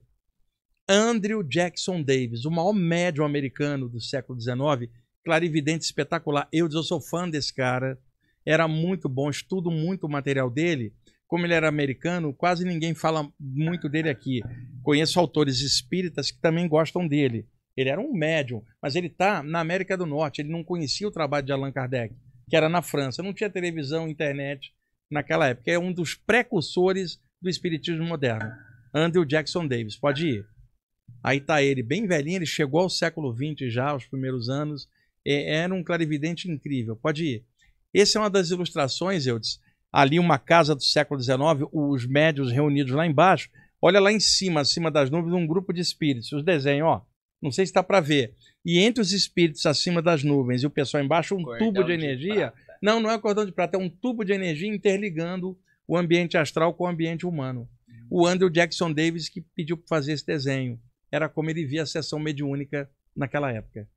Andrew Jackson Davis, o maior médium americano do século XIX, clarividente espetacular. Eu, eu sou fã desse cara, era muito bom, estudo muito o material dele como ele era americano, quase ninguém fala muito dele aqui. Conheço autores espíritas que também gostam dele. Ele era um médium, mas ele está na América do Norte. Ele não conhecia o trabalho de Allan Kardec, que era na França. Não tinha televisão, internet naquela época. É um dos precursores do espiritismo moderno. Andrew Jackson Davis. Pode ir. Aí está ele, bem velhinho. Ele chegou ao século XX já, os primeiros anos. É, era um clarividente incrível. Pode ir. Essa é uma das ilustrações, eu disse, ali uma casa do século XIX, os médios reunidos lá embaixo. Olha lá em cima, acima das nuvens, um grupo de espíritos. Os desenhos, ó. Não sei se está para ver. E entre os espíritos acima das nuvens e o pessoal embaixo, um cordão tubo de, de energia. Prata. não, não é cordão de prata, é um tubo de energia interligando o ambiente astral com o ambiente humano. O Andrew Jackson Davis que pediu para fazer esse desenho. Era como ele via a sessão mediúnica naquela época.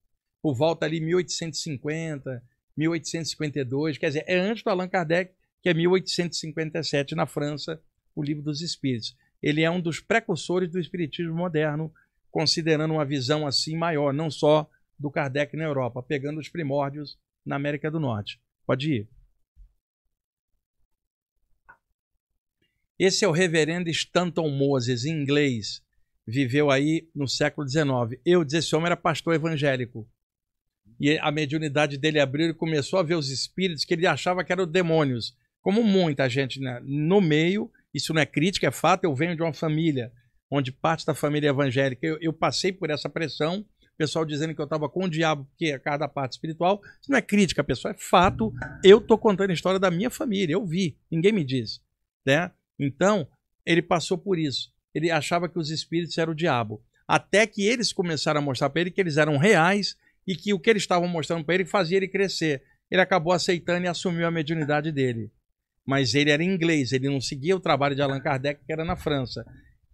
Por volta ali 1850, 1852, quer dizer, é antes do Allan Kardec que é 1857 na França, o Livro dos Espíritos. Ele é um dos precursores do espiritismo moderno, considerando uma visão assim maior, não só do Kardec na Europa, pegando os primórdios na América do Norte. Pode ir. Esse é o reverendo Stanton Moses, em inglês. Viveu aí no século XIX. Eu, disse esse homem, era pastor evangélico. E a mediunidade dele abriu e começou a ver os espíritos que ele achava que eram demônios. Como muita gente né, no meio, isso não é crítica, é fato, eu venho de uma família onde parte da família é evangélica, eu, eu passei por essa pressão, pessoal dizendo que eu estava com o diabo, porque é cada parte espiritual. Isso não é crítica, pessoal, é fato. Eu estou contando a história da minha família, eu vi, ninguém me diz, Né? Então, ele passou por isso. Ele achava que os espíritos eram o diabo. Até que eles começaram a mostrar para ele que eles eram reais e que o que eles estavam mostrando para ele fazia ele crescer. Ele acabou aceitando e assumiu a mediunidade dele mas ele era inglês, ele não seguia o trabalho de Allan Kardec, que era na França.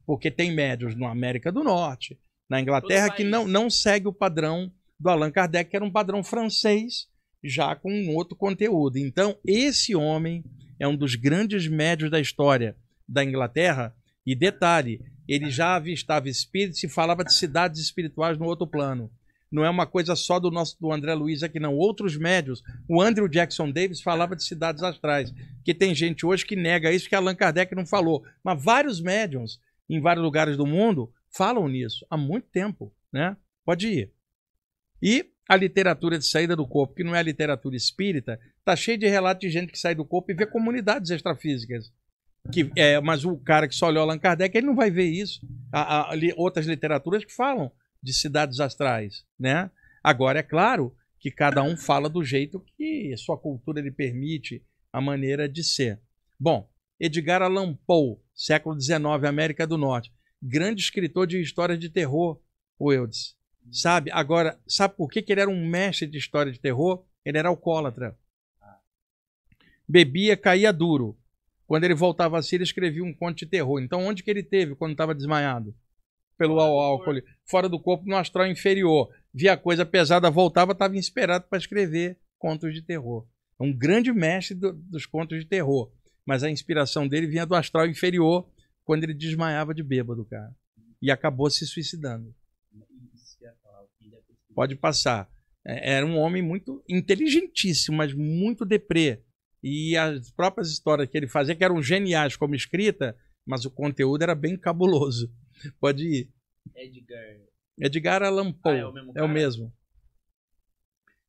Porque tem médios na América do Norte, na Inglaterra, que não, não segue o padrão do Allan Kardec, que era um padrão francês, já com um outro conteúdo. Então, esse homem é um dos grandes médios da história da Inglaterra. E detalhe, ele já avistava espíritos e falava de cidades espirituais no outro plano não é uma coisa só do nosso do André Luiz aqui, não. Outros médios, o Andrew Jackson Davis falava de cidades astrais, que tem gente hoje que nega isso que Allan Kardec não falou. Mas vários médiums em vários lugares do mundo falam nisso há muito tempo, né? Pode ir. E a literatura de saída do corpo, que não é a literatura espírita, tá cheio de relatos de gente que sai do corpo e vê comunidades extrafísicas. Que, é, mas o cara que só olhou Allan Kardec, ele não vai ver isso. Há, há, outras literaturas que falam de cidades astrais, né? Agora é claro que cada um fala do jeito que sua cultura lhe permite a maneira de ser. Bom, Edgar Allan Poe, século XIX, América do Norte, grande escritor de história de terror, Weldes. Sabe? Agora, sabe por que, que ele era um mestre de história de terror? Ele era alcoólatra. Bebia, caía duro. Quando ele voltava a si, ele escrevia um conto de terror. Então, onde que ele teve quando estava desmaiado? pelo álcool, fora do corpo, no astral inferior. Via coisa pesada, voltava, estava inspirado para escrever contos de terror. É um grande mestre do, dos contos de terror. Mas a inspiração dele vinha do astral inferior, quando ele desmaiava de bêbado, cara. E acabou se suicidando. Pode passar. É, era um homem muito inteligentíssimo, mas muito deprê. E as próprias histórias que ele fazia, que eram geniais como escrita, mas o conteúdo era bem cabuloso. Pode ir. Edgar. Edgar Allan ah, Poe. Ah, é o mesmo. É o mesmo.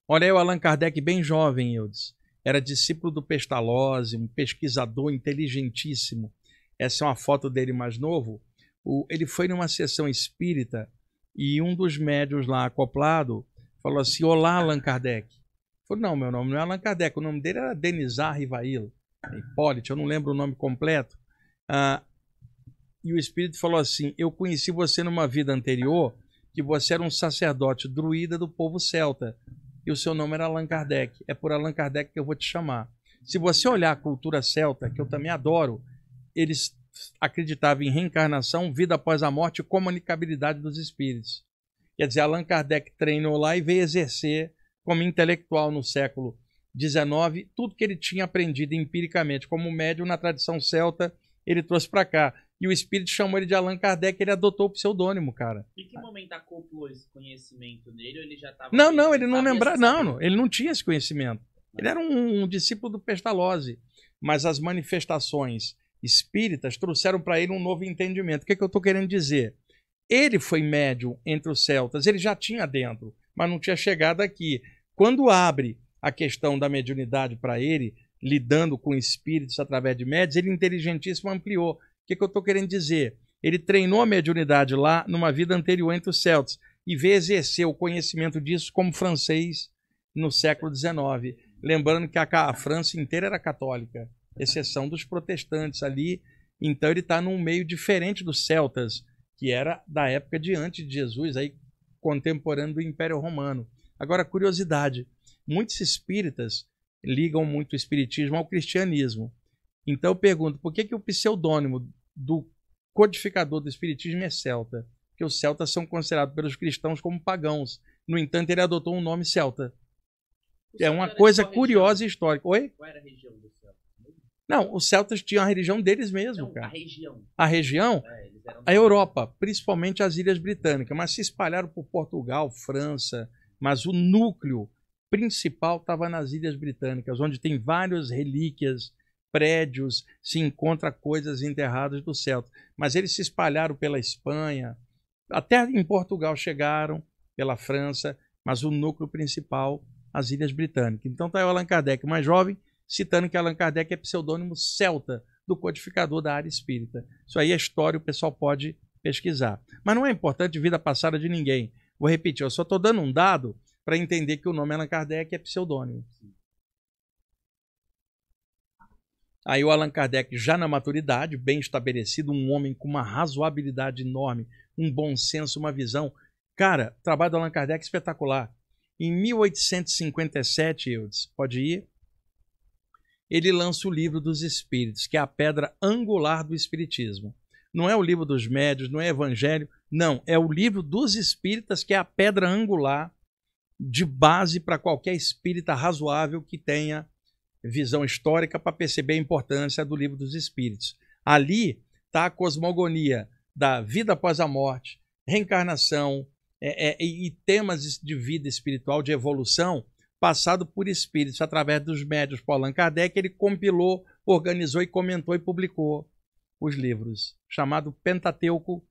Olha aí o Allan Kardec bem jovem, Eudes. Era discípulo do Pestalozzi, um pesquisador inteligentíssimo. Essa é uma foto dele mais novo. O, ele foi numa sessão espírita e um dos médios lá acoplado falou assim: Olá, Allan Kardec. Falou: Não, meu nome não é Allan Kardec. O nome dele era Denizar Rivail, Hipólito, eu não lembro o nome completo. Ah, e o Espírito falou assim: Eu conheci você numa vida anterior, que você era um sacerdote druida do povo celta, e o seu nome era Allan Kardec. É por Allan Kardec que eu vou te chamar. Se você olhar a cultura celta, que eu também adoro, eles acreditavam em reencarnação, vida após a morte e comunicabilidade dos espíritos. Quer dizer, Allan Kardec treinou lá e veio exercer como intelectual no século XIX tudo que ele tinha aprendido empiricamente como médium na tradição celta, ele trouxe para cá. E o espírito chamou ele de Allan Kardec, ele adotou o pseudônimo, cara. Em que momento acoplou esse conhecimento nele? Ou ele já estava. Não, não, ele não lembrava. Não, não, ele não tinha esse conhecimento. Ele era um, um discípulo do Pestalozzi. Mas as manifestações espíritas trouxeram para ele um novo entendimento. O que, é que eu estou querendo dizer? Ele foi médium entre os celtas, ele já tinha dentro, mas não tinha chegado aqui. Quando abre a questão da mediunidade para ele, lidando com espíritos através de médios, ele inteligentíssimo ampliou que, que eu estou querendo dizer? Ele treinou a mediunidade lá numa vida anterior entre os celtas e veio exercer o conhecimento disso como francês no século XIX. Lembrando que a, a França inteira era católica, exceção dos protestantes ali. Então ele está num meio diferente dos celtas, que era da época de antes de Jesus, aí contemporâneo do Império Romano. Agora, curiosidade: muitos espíritas ligam muito o espiritismo ao cristianismo. Então eu pergunto, por que, que o pseudônimo do codificador do espiritismo é celta, que os celtas são considerados pelos cristãos como pagãos. No entanto, ele adotou um nome celta. O é uma coisa curiosa região? e histórica. Oi? Qual era a região dos Celtas? Não, os celtas tinham a religião deles mesmos, cara. A região. A região? É, a Europa, principalmente as ilhas britânicas, mas se espalharam por Portugal, França, mas o núcleo principal estava nas ilhas britânicas, onde tem várias relíquias prédios, se encontra coisas enterradas do Celta. Mas eles se espalharam pela Espanha, até em Portugal chegaram, pela França, mas o núcleo principal, as Ilhas Britânicas. Então está o Allan Kardec, mais jovem, citando que Allan Kardec é pseudônimo celta do codificador da área espírita. Isso aí é história, o pessoal pode pesquisar. Mas não é importante vida passada de ninguém. Vou repetir, eu só estou dando um dado para entender que o nome Allan Kardec é pseudônimo. Aí o Allan Kardec, já na maturidade, bem estabelecido, um homem com uma razoabilidade enorme, um bom senso, uma visão. Cara, o trabalho do Allan Kardec é espetacular. Em 1857, Eudes, pode ir, ele lança o livro dos Espíritos, que é a pedra angular do Espiritismo. Não é o livro dos médios, não é Evangelho, não, é o livro dos Espíritas, que é a pedra angular de base para qualquer espírita razoável que tenha visão histórica para perceber a importância do livro dos espíritos. Ali está a cosmogonia da vida após a morte, reencarnação é, é, e temas de vida espiritual, de evolução, passado por espíritos através dos médios por Allan Kardec. Ele compilou, organizou e comentou e publicou os livros, chamado Pentateuco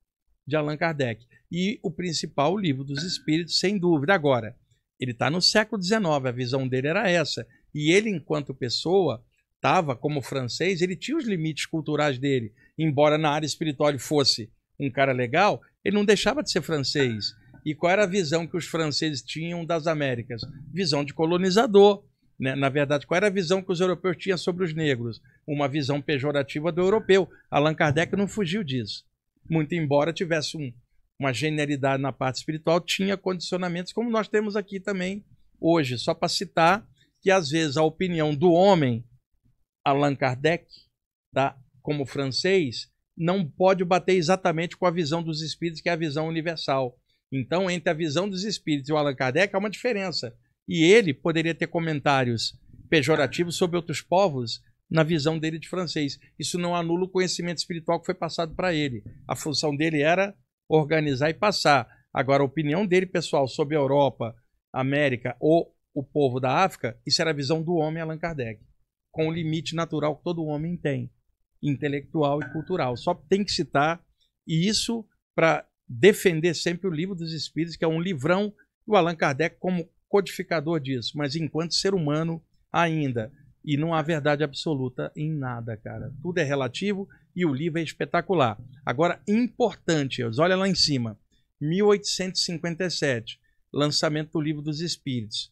de Allan Kardec. E o principal, livro dos espíritos, sem dúvida. Agora, ele está no século XIX, a visão dele era essa. E ele, enquanto pessoa, estava como francês, ele tinha os limites culturais dele. Embora na área espiritual ele fosse um cara legal, ele não deixava de ser francês. E qual era a visão que os franceses tinham das Américas? Visão de colonizador. Né? Na verdade, qual era a visão que os europeus tinham sobre os negros? Uma visão pejorativa do europeu. Allan Kardec não fugiu disso. Muito embora tivesse um, uma genialidade na parte espiritual, tinha condicionamentos como nós temos aqui também hoje. Só para citar que às vezes a opinião do homem, Allan Kardec, tá? como francês, não pode bater exatamente com a visão dos espíritos, que é a visão universal. Então, entre a visão dos espíritos e o Allan Kardec há uma diferença. E ele poderia ter comentários pejorativos sobre outros povos na visão dele de francês. Isso não anula o conhecimento espiritual que foi passado para ele. A função dele era organizar e passar. Agora, a opinião dele, pessoal, sobre a Europa, América ou o povo da África, isso era a visão do homem Allan Kardec, com o limite natural que todo homem tem, intelectual e cultural. Só tem que citar, e isso para defender sempre o Livro dos Espíritos, que é um livrão, e o Allan Kardec como codificador disso, mas enquanto ser humano ainda. E não há verdade absoluta em nada, cara. Tudo é relativo e o livro é espetacular. Agora, importante, olha lá em cima. 1857, lançamento do Livro dos Espíritos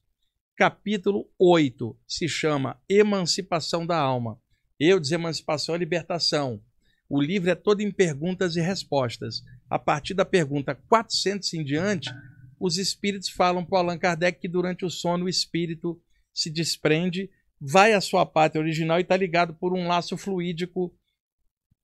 capítulo 8, se chama Emancipação da Alma. Eu diz emancipação é libertação. O livro é todo em perguntas e respostas. A partir da pergunta 400 em diante, os espíritos falam para Allan Kardec que durante o sono o espírito se desprende, vai à sua pátria original e está ligado por um laço fluídico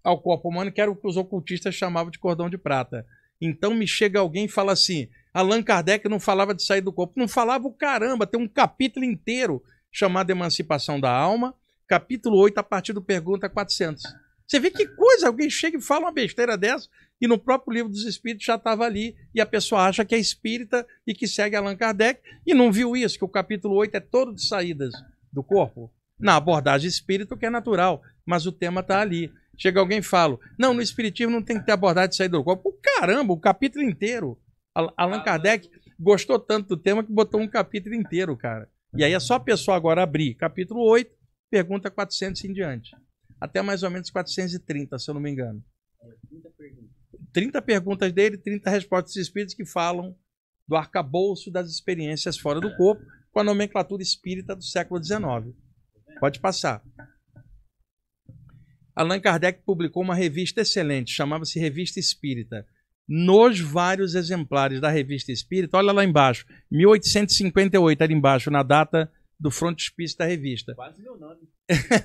ao corpo humano, que era o que os ocultistas chamavam de cordão de prata. Então me chega alguém e fala assim: Allan Kardec não falava de sair do corpo, não falava o caramba, tem um capítulo inteiro chamado Emancipação da Alma, capítulo 8, a partir do pergunta 400. Você vê que coisa, alguém chega e fala uma besteira dessa e no próprio livro dos espíritos já estava ali e a pessoa acha que é espírita e que segue Allan Kardec e não viu isso, que o capítulo 8 é todo de saídas do corpo. Na abordagem espírita, que é natural, mas o tema está ali. Chega alguém e fala: não, no espiritismo não tem que ter abordagem de saída do corpo. o caramba, o capítulo inteiro. Allan Kardec gostou tanto do tema que botou um capítulo inteiro, cara. E aí é só a pessoa agora abrir capítulo 8, pergunta 400 em diante. Até mais ou menos 430, se eu não me engano. 30 perguntas. 30 perguntas dele, 30 respostas dos espíritos que falam do arcabouço das experiências fora do corpo, com a nomenclatura espírita do século XIX. Pode passar. Allan Kardec publicou uma revista excelente, chamava-se Revista Espírita nos vários exemplares da Revista Espírita. Olha lá embaixo, 1858, ali embaixo, na data do frontispício da revista. Quase meu nome. *laughs*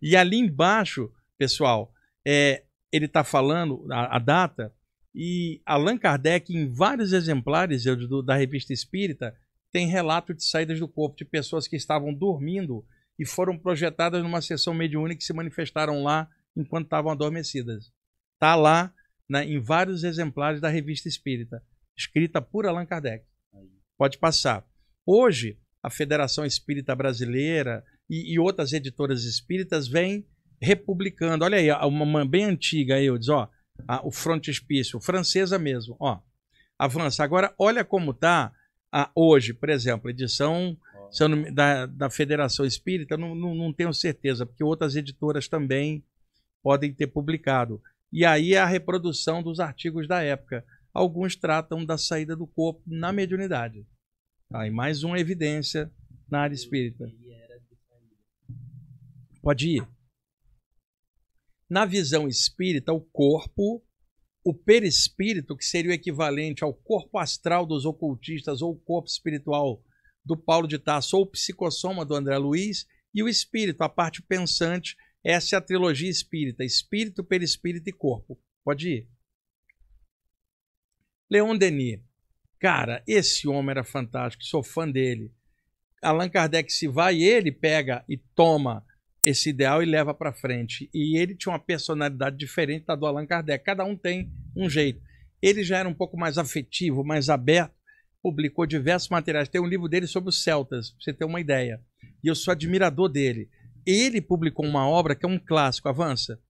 e ali embaixo, pessoal, é, ele está falando a, a, data, e Allan Kardec, em vários exemplares eu, do, da Revista Espírita, tem relato de saídas do corpo de pessoas que estavam dormindo e foram projetadas numa sessão mediúnica e se manifestaram lá enquanto estavam adormecidas. Está lá né, em vários exemplares da Revista Espírita, escrita por Allan Kardec. Pode passar. Hoje, a Federação Espírita Brasileira e, e outras editoras espíritas vêm republicando. Olha aí, uma bem antiga aí, eu diz, ó, a, o frontispício, francesa é mesmo, ó. Avança. Agora, olha como tá hoje, por exemplo, edição oh. da, da Federação Espírita, não, não, não tenho certeza, porque outras editoras também podem ter publicado. E aí é a reprodução dos artigos da época. Alguns tratam da saída do corpo na mediunidade. Tá? mais uma evidência na área espírita. Pode ir. Na visão espírita, o corpo, o perispírito, que seria o equivalente ao corpo astral dos ocultistas ou o corpo espiritual do Paulo de Tarso ou o psicossoma do André Luiz, e o espírito, a parte pensante essa é a trilogia espírita: espírito, perispírito e corpo. Pode ir. Leon Denis. Cara, esse homem era fantástico, sou fã dele. Allan Kardec se vai, ele pega e toma esse ideal e leva para frente. E ele tinha uma personalidade diferente da do Allan Kardec. Cada um tem um jeito. Ele já era um pouco mais afetivo, mais aberto, publicou diversos materiais. Tem um livro dele sobre os celtas, pra você ter uma ideia. E eu sou admirador dele ele publicou uma obra que é um clássico, avança.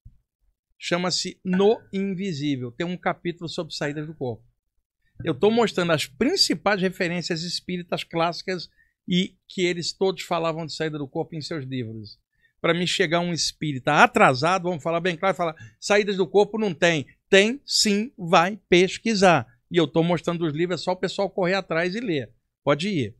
Chama-se No Invisível. Tem um capítulo sobre saída do corpo. Eu estou mostrando as principais referências espíritas clássicas e que eles todos falavam de saída do corpo em seus livros. Para mim chegar um espírita atrasado, vamos falar bem claro, falar saídas do corpo não tem. Tem, sim, vai pesquisar. E eu estou mostrando os livros, é só o pessoal correr atrás e ler. Pode ir.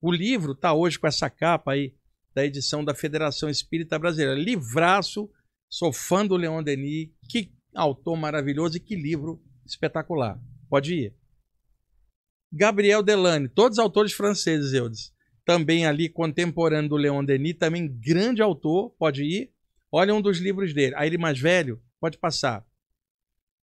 O livro está hoje com essa capa aí, da edição da Federação Espírita Brasileira. Livraço, sou fã do Leon Denis, que autor maravilhoso e que livro espetacular. Pode ir. Gabriel Delane, todos autores franceses, Eudes. Também ali contemporâneo do Leon Denis, também grande autor, pode ir. Olha um dos livros dele. Aí ele mais velho, pode passar.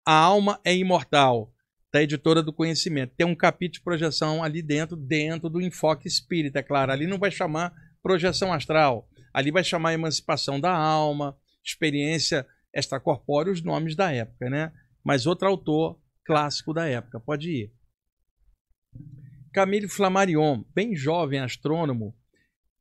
A Alma é Imortal, da Editora do Conhecimento. Tem um capítulo de projeção ali dentro, dentro do enfoque espírita, é claro. Ali não vai chamar projeção astral. Ali vai chamar emancipação da alma, experiência extracorpórea, os nomes da época, né? Mas outro autor clássico da época, pode ir. Camille Flammarion, bem jovem astrônomo,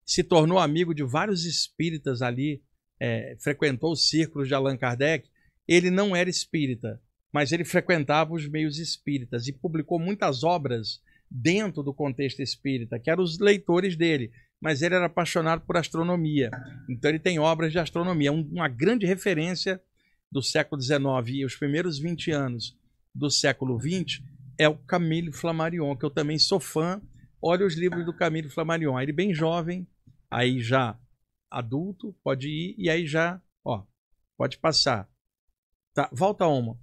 se tornou amigo de vários espíritas ali, é, frequentou os círculos de Allan Kardec. Ele não era espírita, mas ele frequentava os meios espíritas e publicou muitas obras dentro do contexto espírita, que eram os leitores dele mas ele era apaixonado por astronomia. Então ele tem obras de astronomia, uma grande referência do século XIX e os primeiros 20 anos do século XX é o Camille Flammarion, que eu também sou fã. Olha os livros do Camille Flammarion. Ele bem jovem, aí já adulto, pode ir, e aí já, ó, pode passar. Tá, volta uma.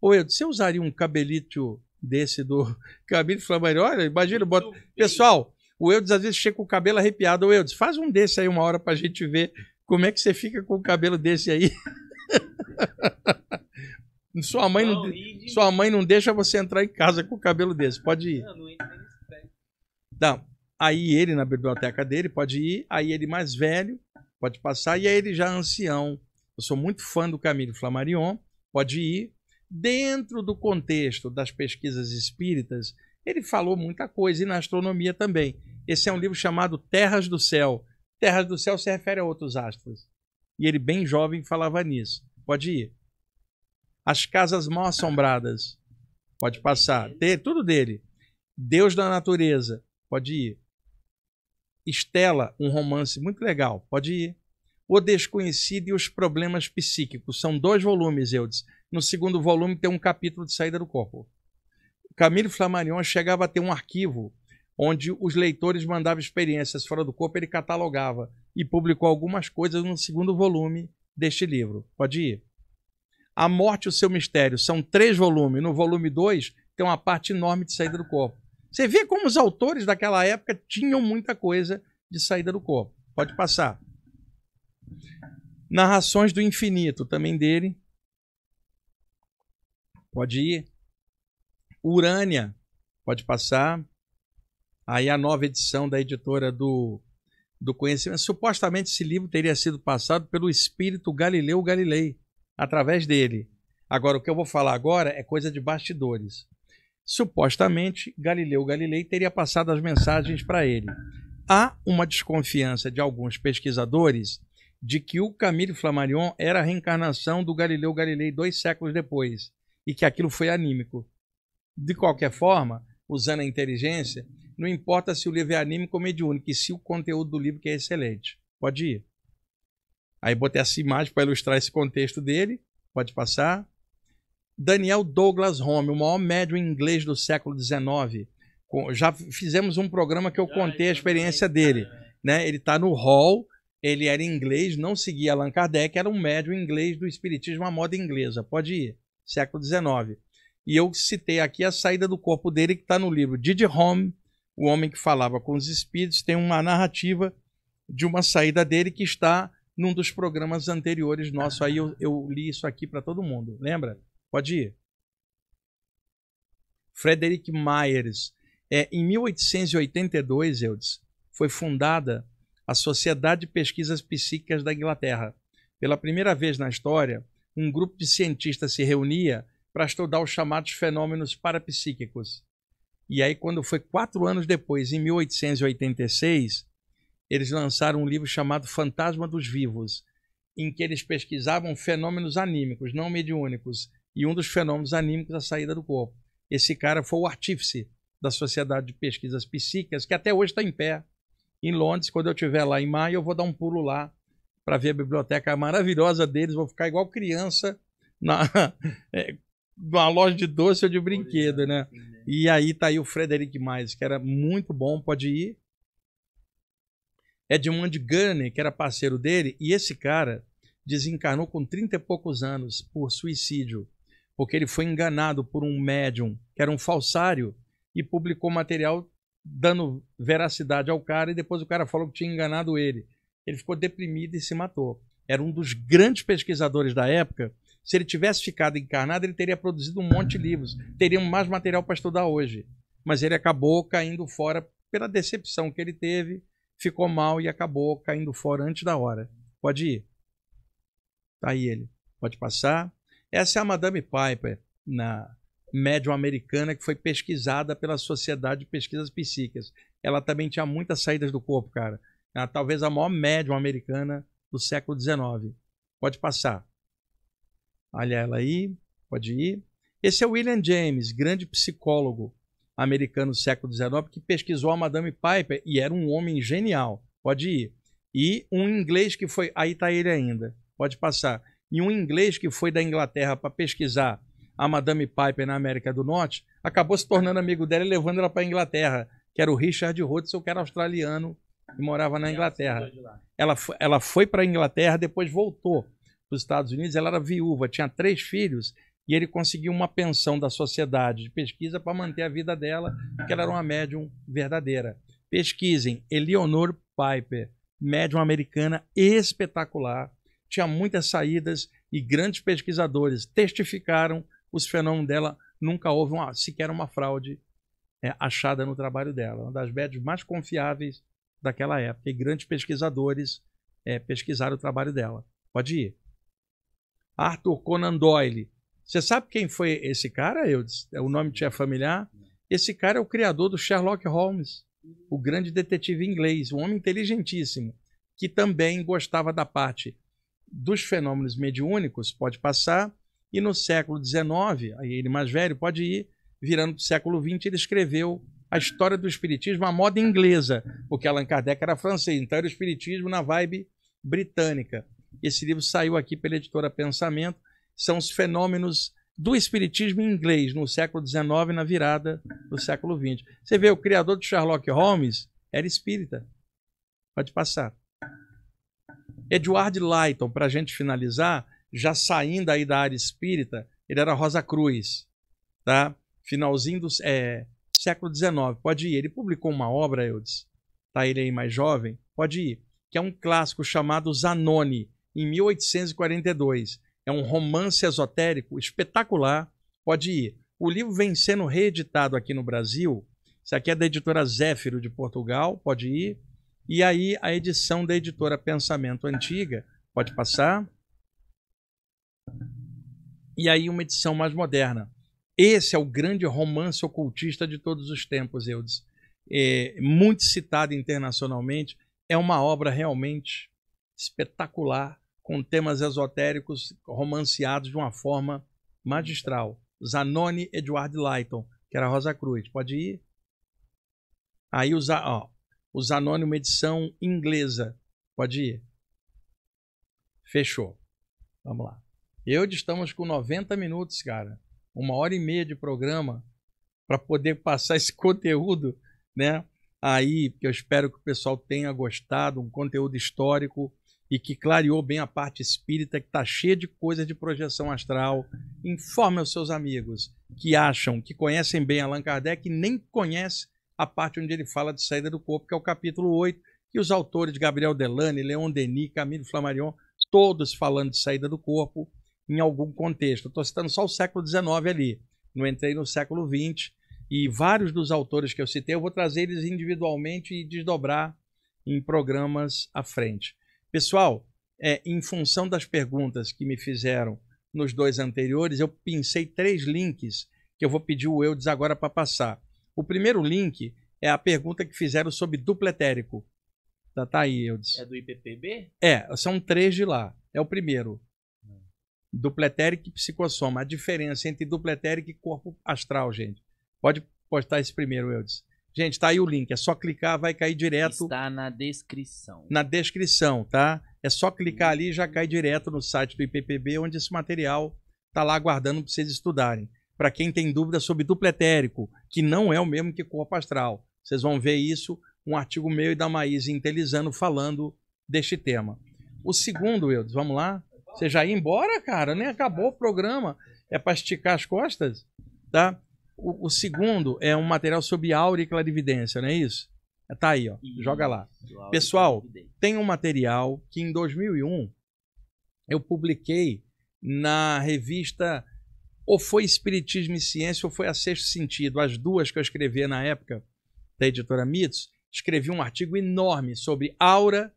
Ô, Edu, você usaria um cabelito desse do *laughs* Camille Flammarion? Olha, imagina, bota... Pessoal, o Eudes às vezes chega com o cabelo arrepiado. O Eudes, faz um desse aí uma hora pra gente ver como é que você fica com o cabelo desse aí. *laughs* sua, mãe não, sua mãe não deixa você entrar em casa com o cabelo desse. Pode ir. não. Aí ele, na biblioteca dele, pode ir. Aí ele mais velho, pode passar. E aí ele já ancião. Eu sou muito fã do Camilo Flammarion. Pode ir. Dentro do contexto das pesquisas espíritas, ele falou muita coisa, e na astronomia também. Esse é um livro chamado Terras do Céu. Terras do Céu se refere a outros astros. E ele, bem jovem, falava nisso. Pode ir. As Casas Mal Assombradas. Pode passar. tudo dele. Deus da Natureza. Pode ir. Estela, um romance muito legal. Pode ir. O Desconhecido e os Problemas Psíquicos. São dois volumes, Eudes. No segundo volume tem um capítulo de saída do corpo. Camilo Flammarion chegava a ter um arquivo onde os leitores mandavam experiências fora do corpo, ele catalogava e publicou algumas coisas no segundo volume deste livro. Pode ir. A Morte e o Seu Mistério são três volumes. No volume 2 tem uma parte enorme de saída do corpo. Você vê como os autores daquela época tinham muita coisa de saída do corpo. Pode passar. Narrações do Infinito, também dele. Pode ir. Urânia. Pode passar. Aí a nova edição da editora do, do Conhecimento. Supostamente esse livro teria sido passado pelo espírito Galileu Galilei, através dele. Agora, o que eu vou falar agora é coisa de bastidores. Supostamente, Galileu Galilei teria passado as mensagens para ele. Há uma desconfiança de alguns pesquisadores de que o Camille Flammarion era a reencarnação do Galileu Galilei dois séculos depois e que aquilo foi anímico. De qualquer forma, usando a inteligência, não importa se o livro é anímico ou mediúnico, e se o conteúdo do livro que é excelente. Pode ir. Aí botei essa imagem para ilustrar esse contexto dele. Pode passar. Daniel Douglas Home, o maior médium inglês do século XIX. Já fizemos um programa que eu contei a experiência dele. Né? Ele está no hall, ele era inglês, não seguia Allan Kardec, era um médium inglês do espiritismo à moda inglesa. Pode ir, século XIX. E eu citei aqui a saída do corpo dele, que está no livro Didi Home, O Homem que Falava com os Espíritos. Tem uma narrativa de uma saída dele que está num dos programas anteriores nosso. Aí eu, eu li isso aqui para todo mundo. Lembra? Pode ir. Frederick Myers. É, em 1882, Eudes, foi fundada a Sociedade de Pesquisas Psíquicas da Inglaterra. Pela primeira vez na história, um grupo de cientistas se reunia para estudar os chamados fenômenos parapsíquicos. E aí, quando foi quatro anos depois, em 1886, eles lançaram um livro chamado Fantasma dos Vivos, em que eles pesquisavam fenômenos anímicos, não mediúnicos, e um dos fenômenos anímicos é a saída do corpo. Esse cara foi o artífice da Sociedade de Pesquisas Psíquicas, que até hoje está em pé, em Londres. Quando eu estiver lá em maio, eu vou dar um pulo lá para ver a biblioteca maravilhosa deles, vou ficar igual criança na, *laughs* eh, uma loja de doce ou de brinquedo, né? E aí tá aí o Frederic Mais, que era muito bom, pode ir. Edmund Gunner, que era parceiro dele, e esse cara desencarnou com 30 e poucos anos por suicídio, porque ele foi enganado por um médium, que era um falsário, e publicou material dando veracidade ao cara, e depois o cara falou que tinha enganado ele. Ele ficou deprimido e se matou. Era um dos grandes pesquisadores da época, se ele tivesse ficado encarnado, ele teria produzido um monte de livros, teríamos mais material para estudar hoje. Mas ele acabou caindo fora pela decepção que ele teve, ficou mal e acabou caindo fora antes da hora. Pode ir. Tá aí ele. Pode passar. Essa é a Madame Piper, na médium americana que foi pesquisada pela Sociedade de Pesquisas Psíquicas. Ela também tinha muitas saídas do corpo, cara. Ela, talvez a maior médium americana do século XIX. Pode passar. Olha ela aí, pode ir. Esse é o William James, grande psicólogo americano do século XIX, que pesquisou a Madame Piper e era um homem genial. Pode ir. E um inglês que foi. Aí está ele ainda, pode passar. E um inglês que foi da Inglaterra para pesquisar a Madame Piper na América do Norte, acabou se tornando amigo dela e levando ela para a Inglaterra, que era o Richard Hudson, que era australiano e morava na Inglaterra. Ela, ela foi para a Inglaterra, depois voltou para os Estados Unidos, ela era viúva, tinha três filhos, e ele conseguiu uma pensão da sociedade de pesquisa para manter a vida dela, porque ela era uma médium verdadeira. Pesquisem, Eleonor Piper, médium americana espetacular, tinha muitas saídas e grandes pesquisadores testificaram os fenômenos dela. Nunca houve uma, sequer uma fraude é, achada no trabalho dela. Uma das médias mais confiáveis daquela época. E grandes pesquisadores é, pesquisaram o trabalho dela. Pode ir. Arthur Conan Doyle. Você sabe quem foi esse cara? Eu disse, é, o nome tinha é familiar? Esse cara é o criador do Sherlock Holmes, o grande detetive inglês, um homem inteligentíssimo, que também gostava da parte dos fenômenos mediúnicos, pode passar, e no século XIX, aí ele mais velho pode ir, virando para o século XX, ele escreveu a história do espiritismo à moda inglesa, porque Allan Kardec era francês, então era o espiritismo na vibe britânica. Esse livro saiu aqui pela editora Pensamento. São os fenômenos do espiritismo em inglês no século XIX, na virada do século XX. Você vê, o criador de Sherlock Holmes era espírita. Pode passar. Edward Lighton, para a gente finalizar, já saindo aí da área espírita, ele era Rosa Cruz, tá? finalzinho do é, século XIX. Pode ir. Ele publicou uma obra, Eudes, tá? ele aí mais jovem, pode ir, que é um clássico chamado Zanoni, em 1842. É um romance esotérico espetacular. Pode ir. O livro vem sendo reeditado aqui no Brasil. Isso aqui é da editora Zéfiro de Portugal, pode ir. E aí a edição da editora Pensamento Antiga, pode passar. E aí uma edição mais moderna. Esse é o grande romance ocultista de todos os tempos, Eudes. É, muito citado internacionalmente. É uma obra realmente espetacular com temas esotéricos romanceados de uma forma magistral. Zanoni Edward Lighton, que era Rosa Cruz. Pode ir? Aí o, ó, o Zanoni, uma edição inglesa. Pode ir? Fechou. Vamos lá. Eu estamos com 90 minutos, cara. Uma hora e meia de programa para poder passar *laughs* esse conteúdo, né? Aí, que eu espero que o pessoal tenha gostado, um conteúdo histórico e que clareou bem a parte espírita, que está cheia de coisas de projeção astral. Informe aos seus amigos que acham, que conhecem bem Allan Kardec e nem conhece a parte onde ele fala de saída do corpo, que é o capítulo 8, e os autores Gabriel Delane, Leon Denis, Camilo Flammarion, todos falando de saída do corpo em algum contexto. Estou citando só o século XIX ali, não entrei no século XX, e vários dos autores que eu citei, eu vou trazer eles individualmente e desdobrar em programas à frente. Pessoal, é, em função das perguntas que me fizeram nos dois anteriores, eu pensei três links que eu vou pedir o Eudes agora para passar. O primeiro link é a pergunta que fizeram sobre duplo etérico. Tá, tá aí, Eudes. É do IPPB? É, são três de lá. É o primeiro. Dupletérico Duplo etérico e psicossoma. A diferença entre duplo etérico e corpo astral, gente. Pode postar esse primeiro, Eudes. Gente, tá aí o link. É só clicar, vai cair direto. Está na descrição. Na descrição, tá? É só clicar ali e já cai direto no site do IPPB, onde esse material tá lá aguardando para vocês estudarem. Para quem tem dúvida sobre duplo etérico, que não é o mesmo que corpo astral. Vocês vão ver isso, um artigo meu e da Maísa Intelizando falando deste tema. O segundo, Eudes, vamos lá? Você já ia embora, cara? Nem acabou o programa. É para esticar as costas, tá? O, o, segundo é um material sobre aura e clarividência, não é isso? É, tá aí, ó. Joga lá. Pessoal, tem um material que em 2001 eu publiquei na revista ou foi Espiritismo e Ciência ou foi a Sexto Sentido, as duas que eu escrevi na época da editora Mitos. Escrevi um artigo enorme sobre aura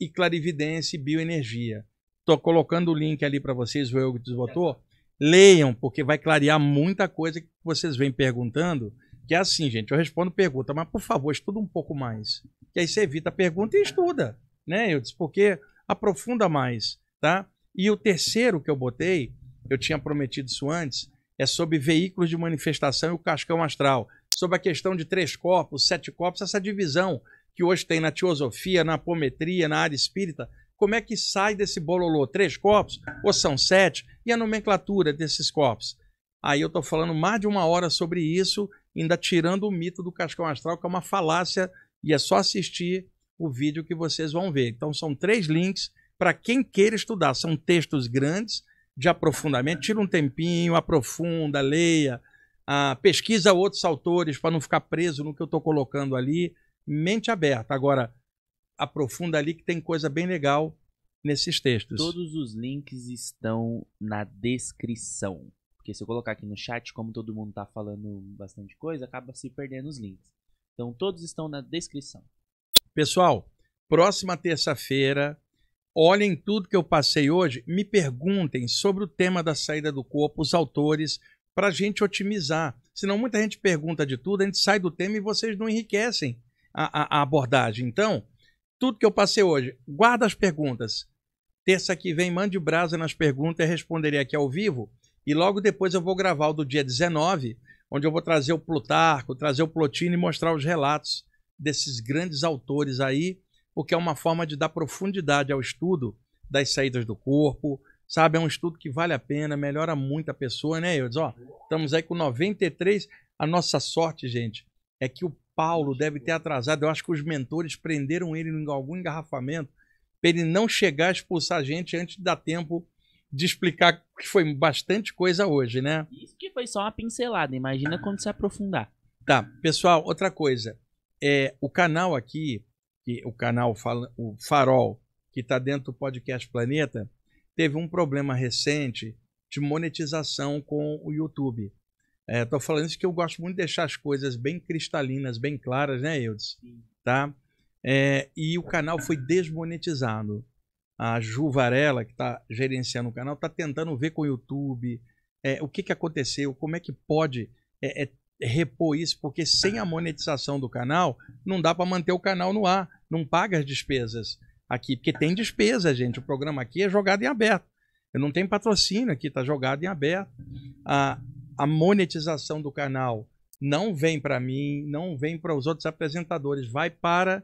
e clarividência e bioenergia. Estou colocando o link ali para vocês, o eu que desvotou. Leiam, porque vai clarear muita coisa que vocês vêm perguntando. Que é assim, gente, eu respondo pergunta, mas por favor, estuda um pouco mais. Que aí você evita a pergunta e estuda. Né? Eu disse, porque aprofunda mais. tá? E o terceiro que eu botei, eu tinha prometido isso antes, é sobre veículos de manifestação e o cascão astral. Sobre a questão de três corpos, sete corpos, essa divisão que hoje tem na teosofia, na apometria, na área espírita, como é que sai desse bololô? Três corpos? Ou são sete? E a nomenclatura desses corpos? Aí eu estou falando mais de uma hora sobre isso, ainda tirando o mito do cascão astral, que é uma falácia, e é só assistir o vídeo que vocês vão ver. Então são três links para quem queira estudar. São textos grandes de aprofundamento. Tira um tempinho, aprofunda, leia, ah, pesquisa outros autores para não ficar preso no que eu estou colocando ali. Mente aberta. Agora, aprofunda ali que tem coisa bem legal nesses textos. Todos os links estão na descrição. Porque se eu colocar aqui no chat, como todo mundo tá falando bastante coisa, acaba se perdendo os links. Então todos estão na descrição. Pessoal, próxima terça-feira, olhem tudo que eu passei hoje, me perguntem sobre o tema da saída do corpo, os autores, para a gente otimizar. Senão muita gente pergunta de tudo, a gente sai do tema e vocês não enriquecem a, a, a abordagem. Então, tudo que eu passei hoje. Guarda as perguntas. Terça que vem, mande o brasa nas perguntas e responderei aqui ao vivo. E logo depois eu vou gravar o do dia 19, onde eu vou trazer o Plutarco, trazer o Plotino e mostrar os relatos desses grandes autores aí, porque é uma forma de dar profundidade ao estudo das saídas do corpo, sabe? É um estudo que vale a pena, melhora muito a pessoa, né? Eu diz, ó, estamos aí com 93. A nossa sorte, gente, é que o Paulo deve ter atrasado. Eu acho que os mentores prenderam ele em algum engarrafamento para ele não chegar a expulsar a gente antes de dar tempo de explicar que foi bastante coisa hoje, né? Isso que foi só uma pincelada, imagina quando se aprofundar. Tá, pessoal, outra coisa. É, o canal aqui, que o canal fala, o Farol, que está dentro do podcast Planeta, teve um problema recente de monetização com o YouTube. Estou é, falando isso que eu gosto muito de deixar as coisas bem cristalinas, bem claras, né, Eudes? Sim. Tá? É, e o canal foi desmonetizado. A Ju Varela, que está gerenciando o canal, está tentando ver com o YouTube é, o que, que aconteceu, como é que pode é, é, repor isso, porque sem a monetização do canal, não dá para manter o canal no ar, não paga as despesas aqui, porque tem despesa, gente. O programa aqui é jogado em aberto. Eu não tenho patrocínio aqui, está jogado em aberto. Ah, a monetização do canal não vem para mim, não vem para os outros apresentadores, vai para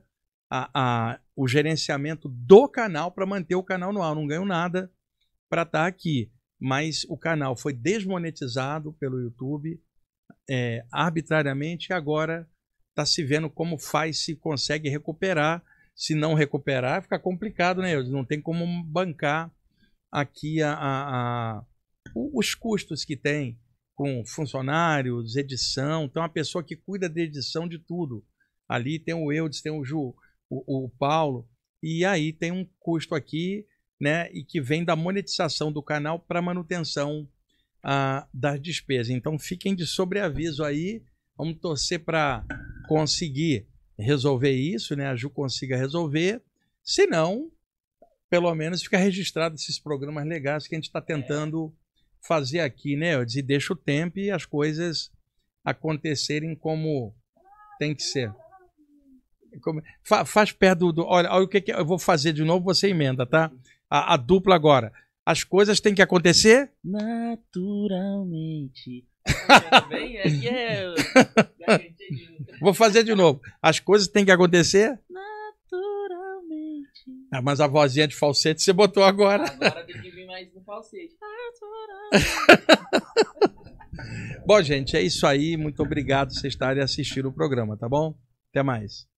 a, a, o gerenciamento do canal para manter o canal no ar. Eu não ganho nada para estar tá aqui, mas o canal foi desmonetizado pelo YouTube é, arbitrariamente e agora está se vendo como faz, se consegue recuperar. Se não recuperar, fica complicado, né? Não tem como bancar aqui a, a, a os custos que tem com funcionários, edição. Então, uma pessoa que cuida de edição de tudo. Ali tem o Eudes, tem o Ju, o, o Paulo. E aí tem um custo aqui, né? E que vem da monetização do canal para manutenção ah, das despesas. Então, fiquem de sobreaviso aí. Vamos torcer para conseguir resolver isso, né? A Ju consiga resolver. Se não, pelo menos fica registrado esses programas legais que a gente está tentando fazer aqui, né? Eu disse, deixa o tempo e as coisas acontecerem como tem que ser. Como... Fa faz perto do. Olha, olha o que, que, eu vou fazer de novo, você emenda, tá? A, a dupla agora. As coisas têm que acontecer naturalmente. É, é, *laughs* vou fazer de novo. As coisas têm que acontecer naturalmente. Ah, mas a vozinha de falsete você botou agora. Agora tem que vir mas no falsete. Ah, *laughs* bom, gente, é isso aí. Muito obrigado por vocês estarem assistindo o programa, tá bom? Até mais.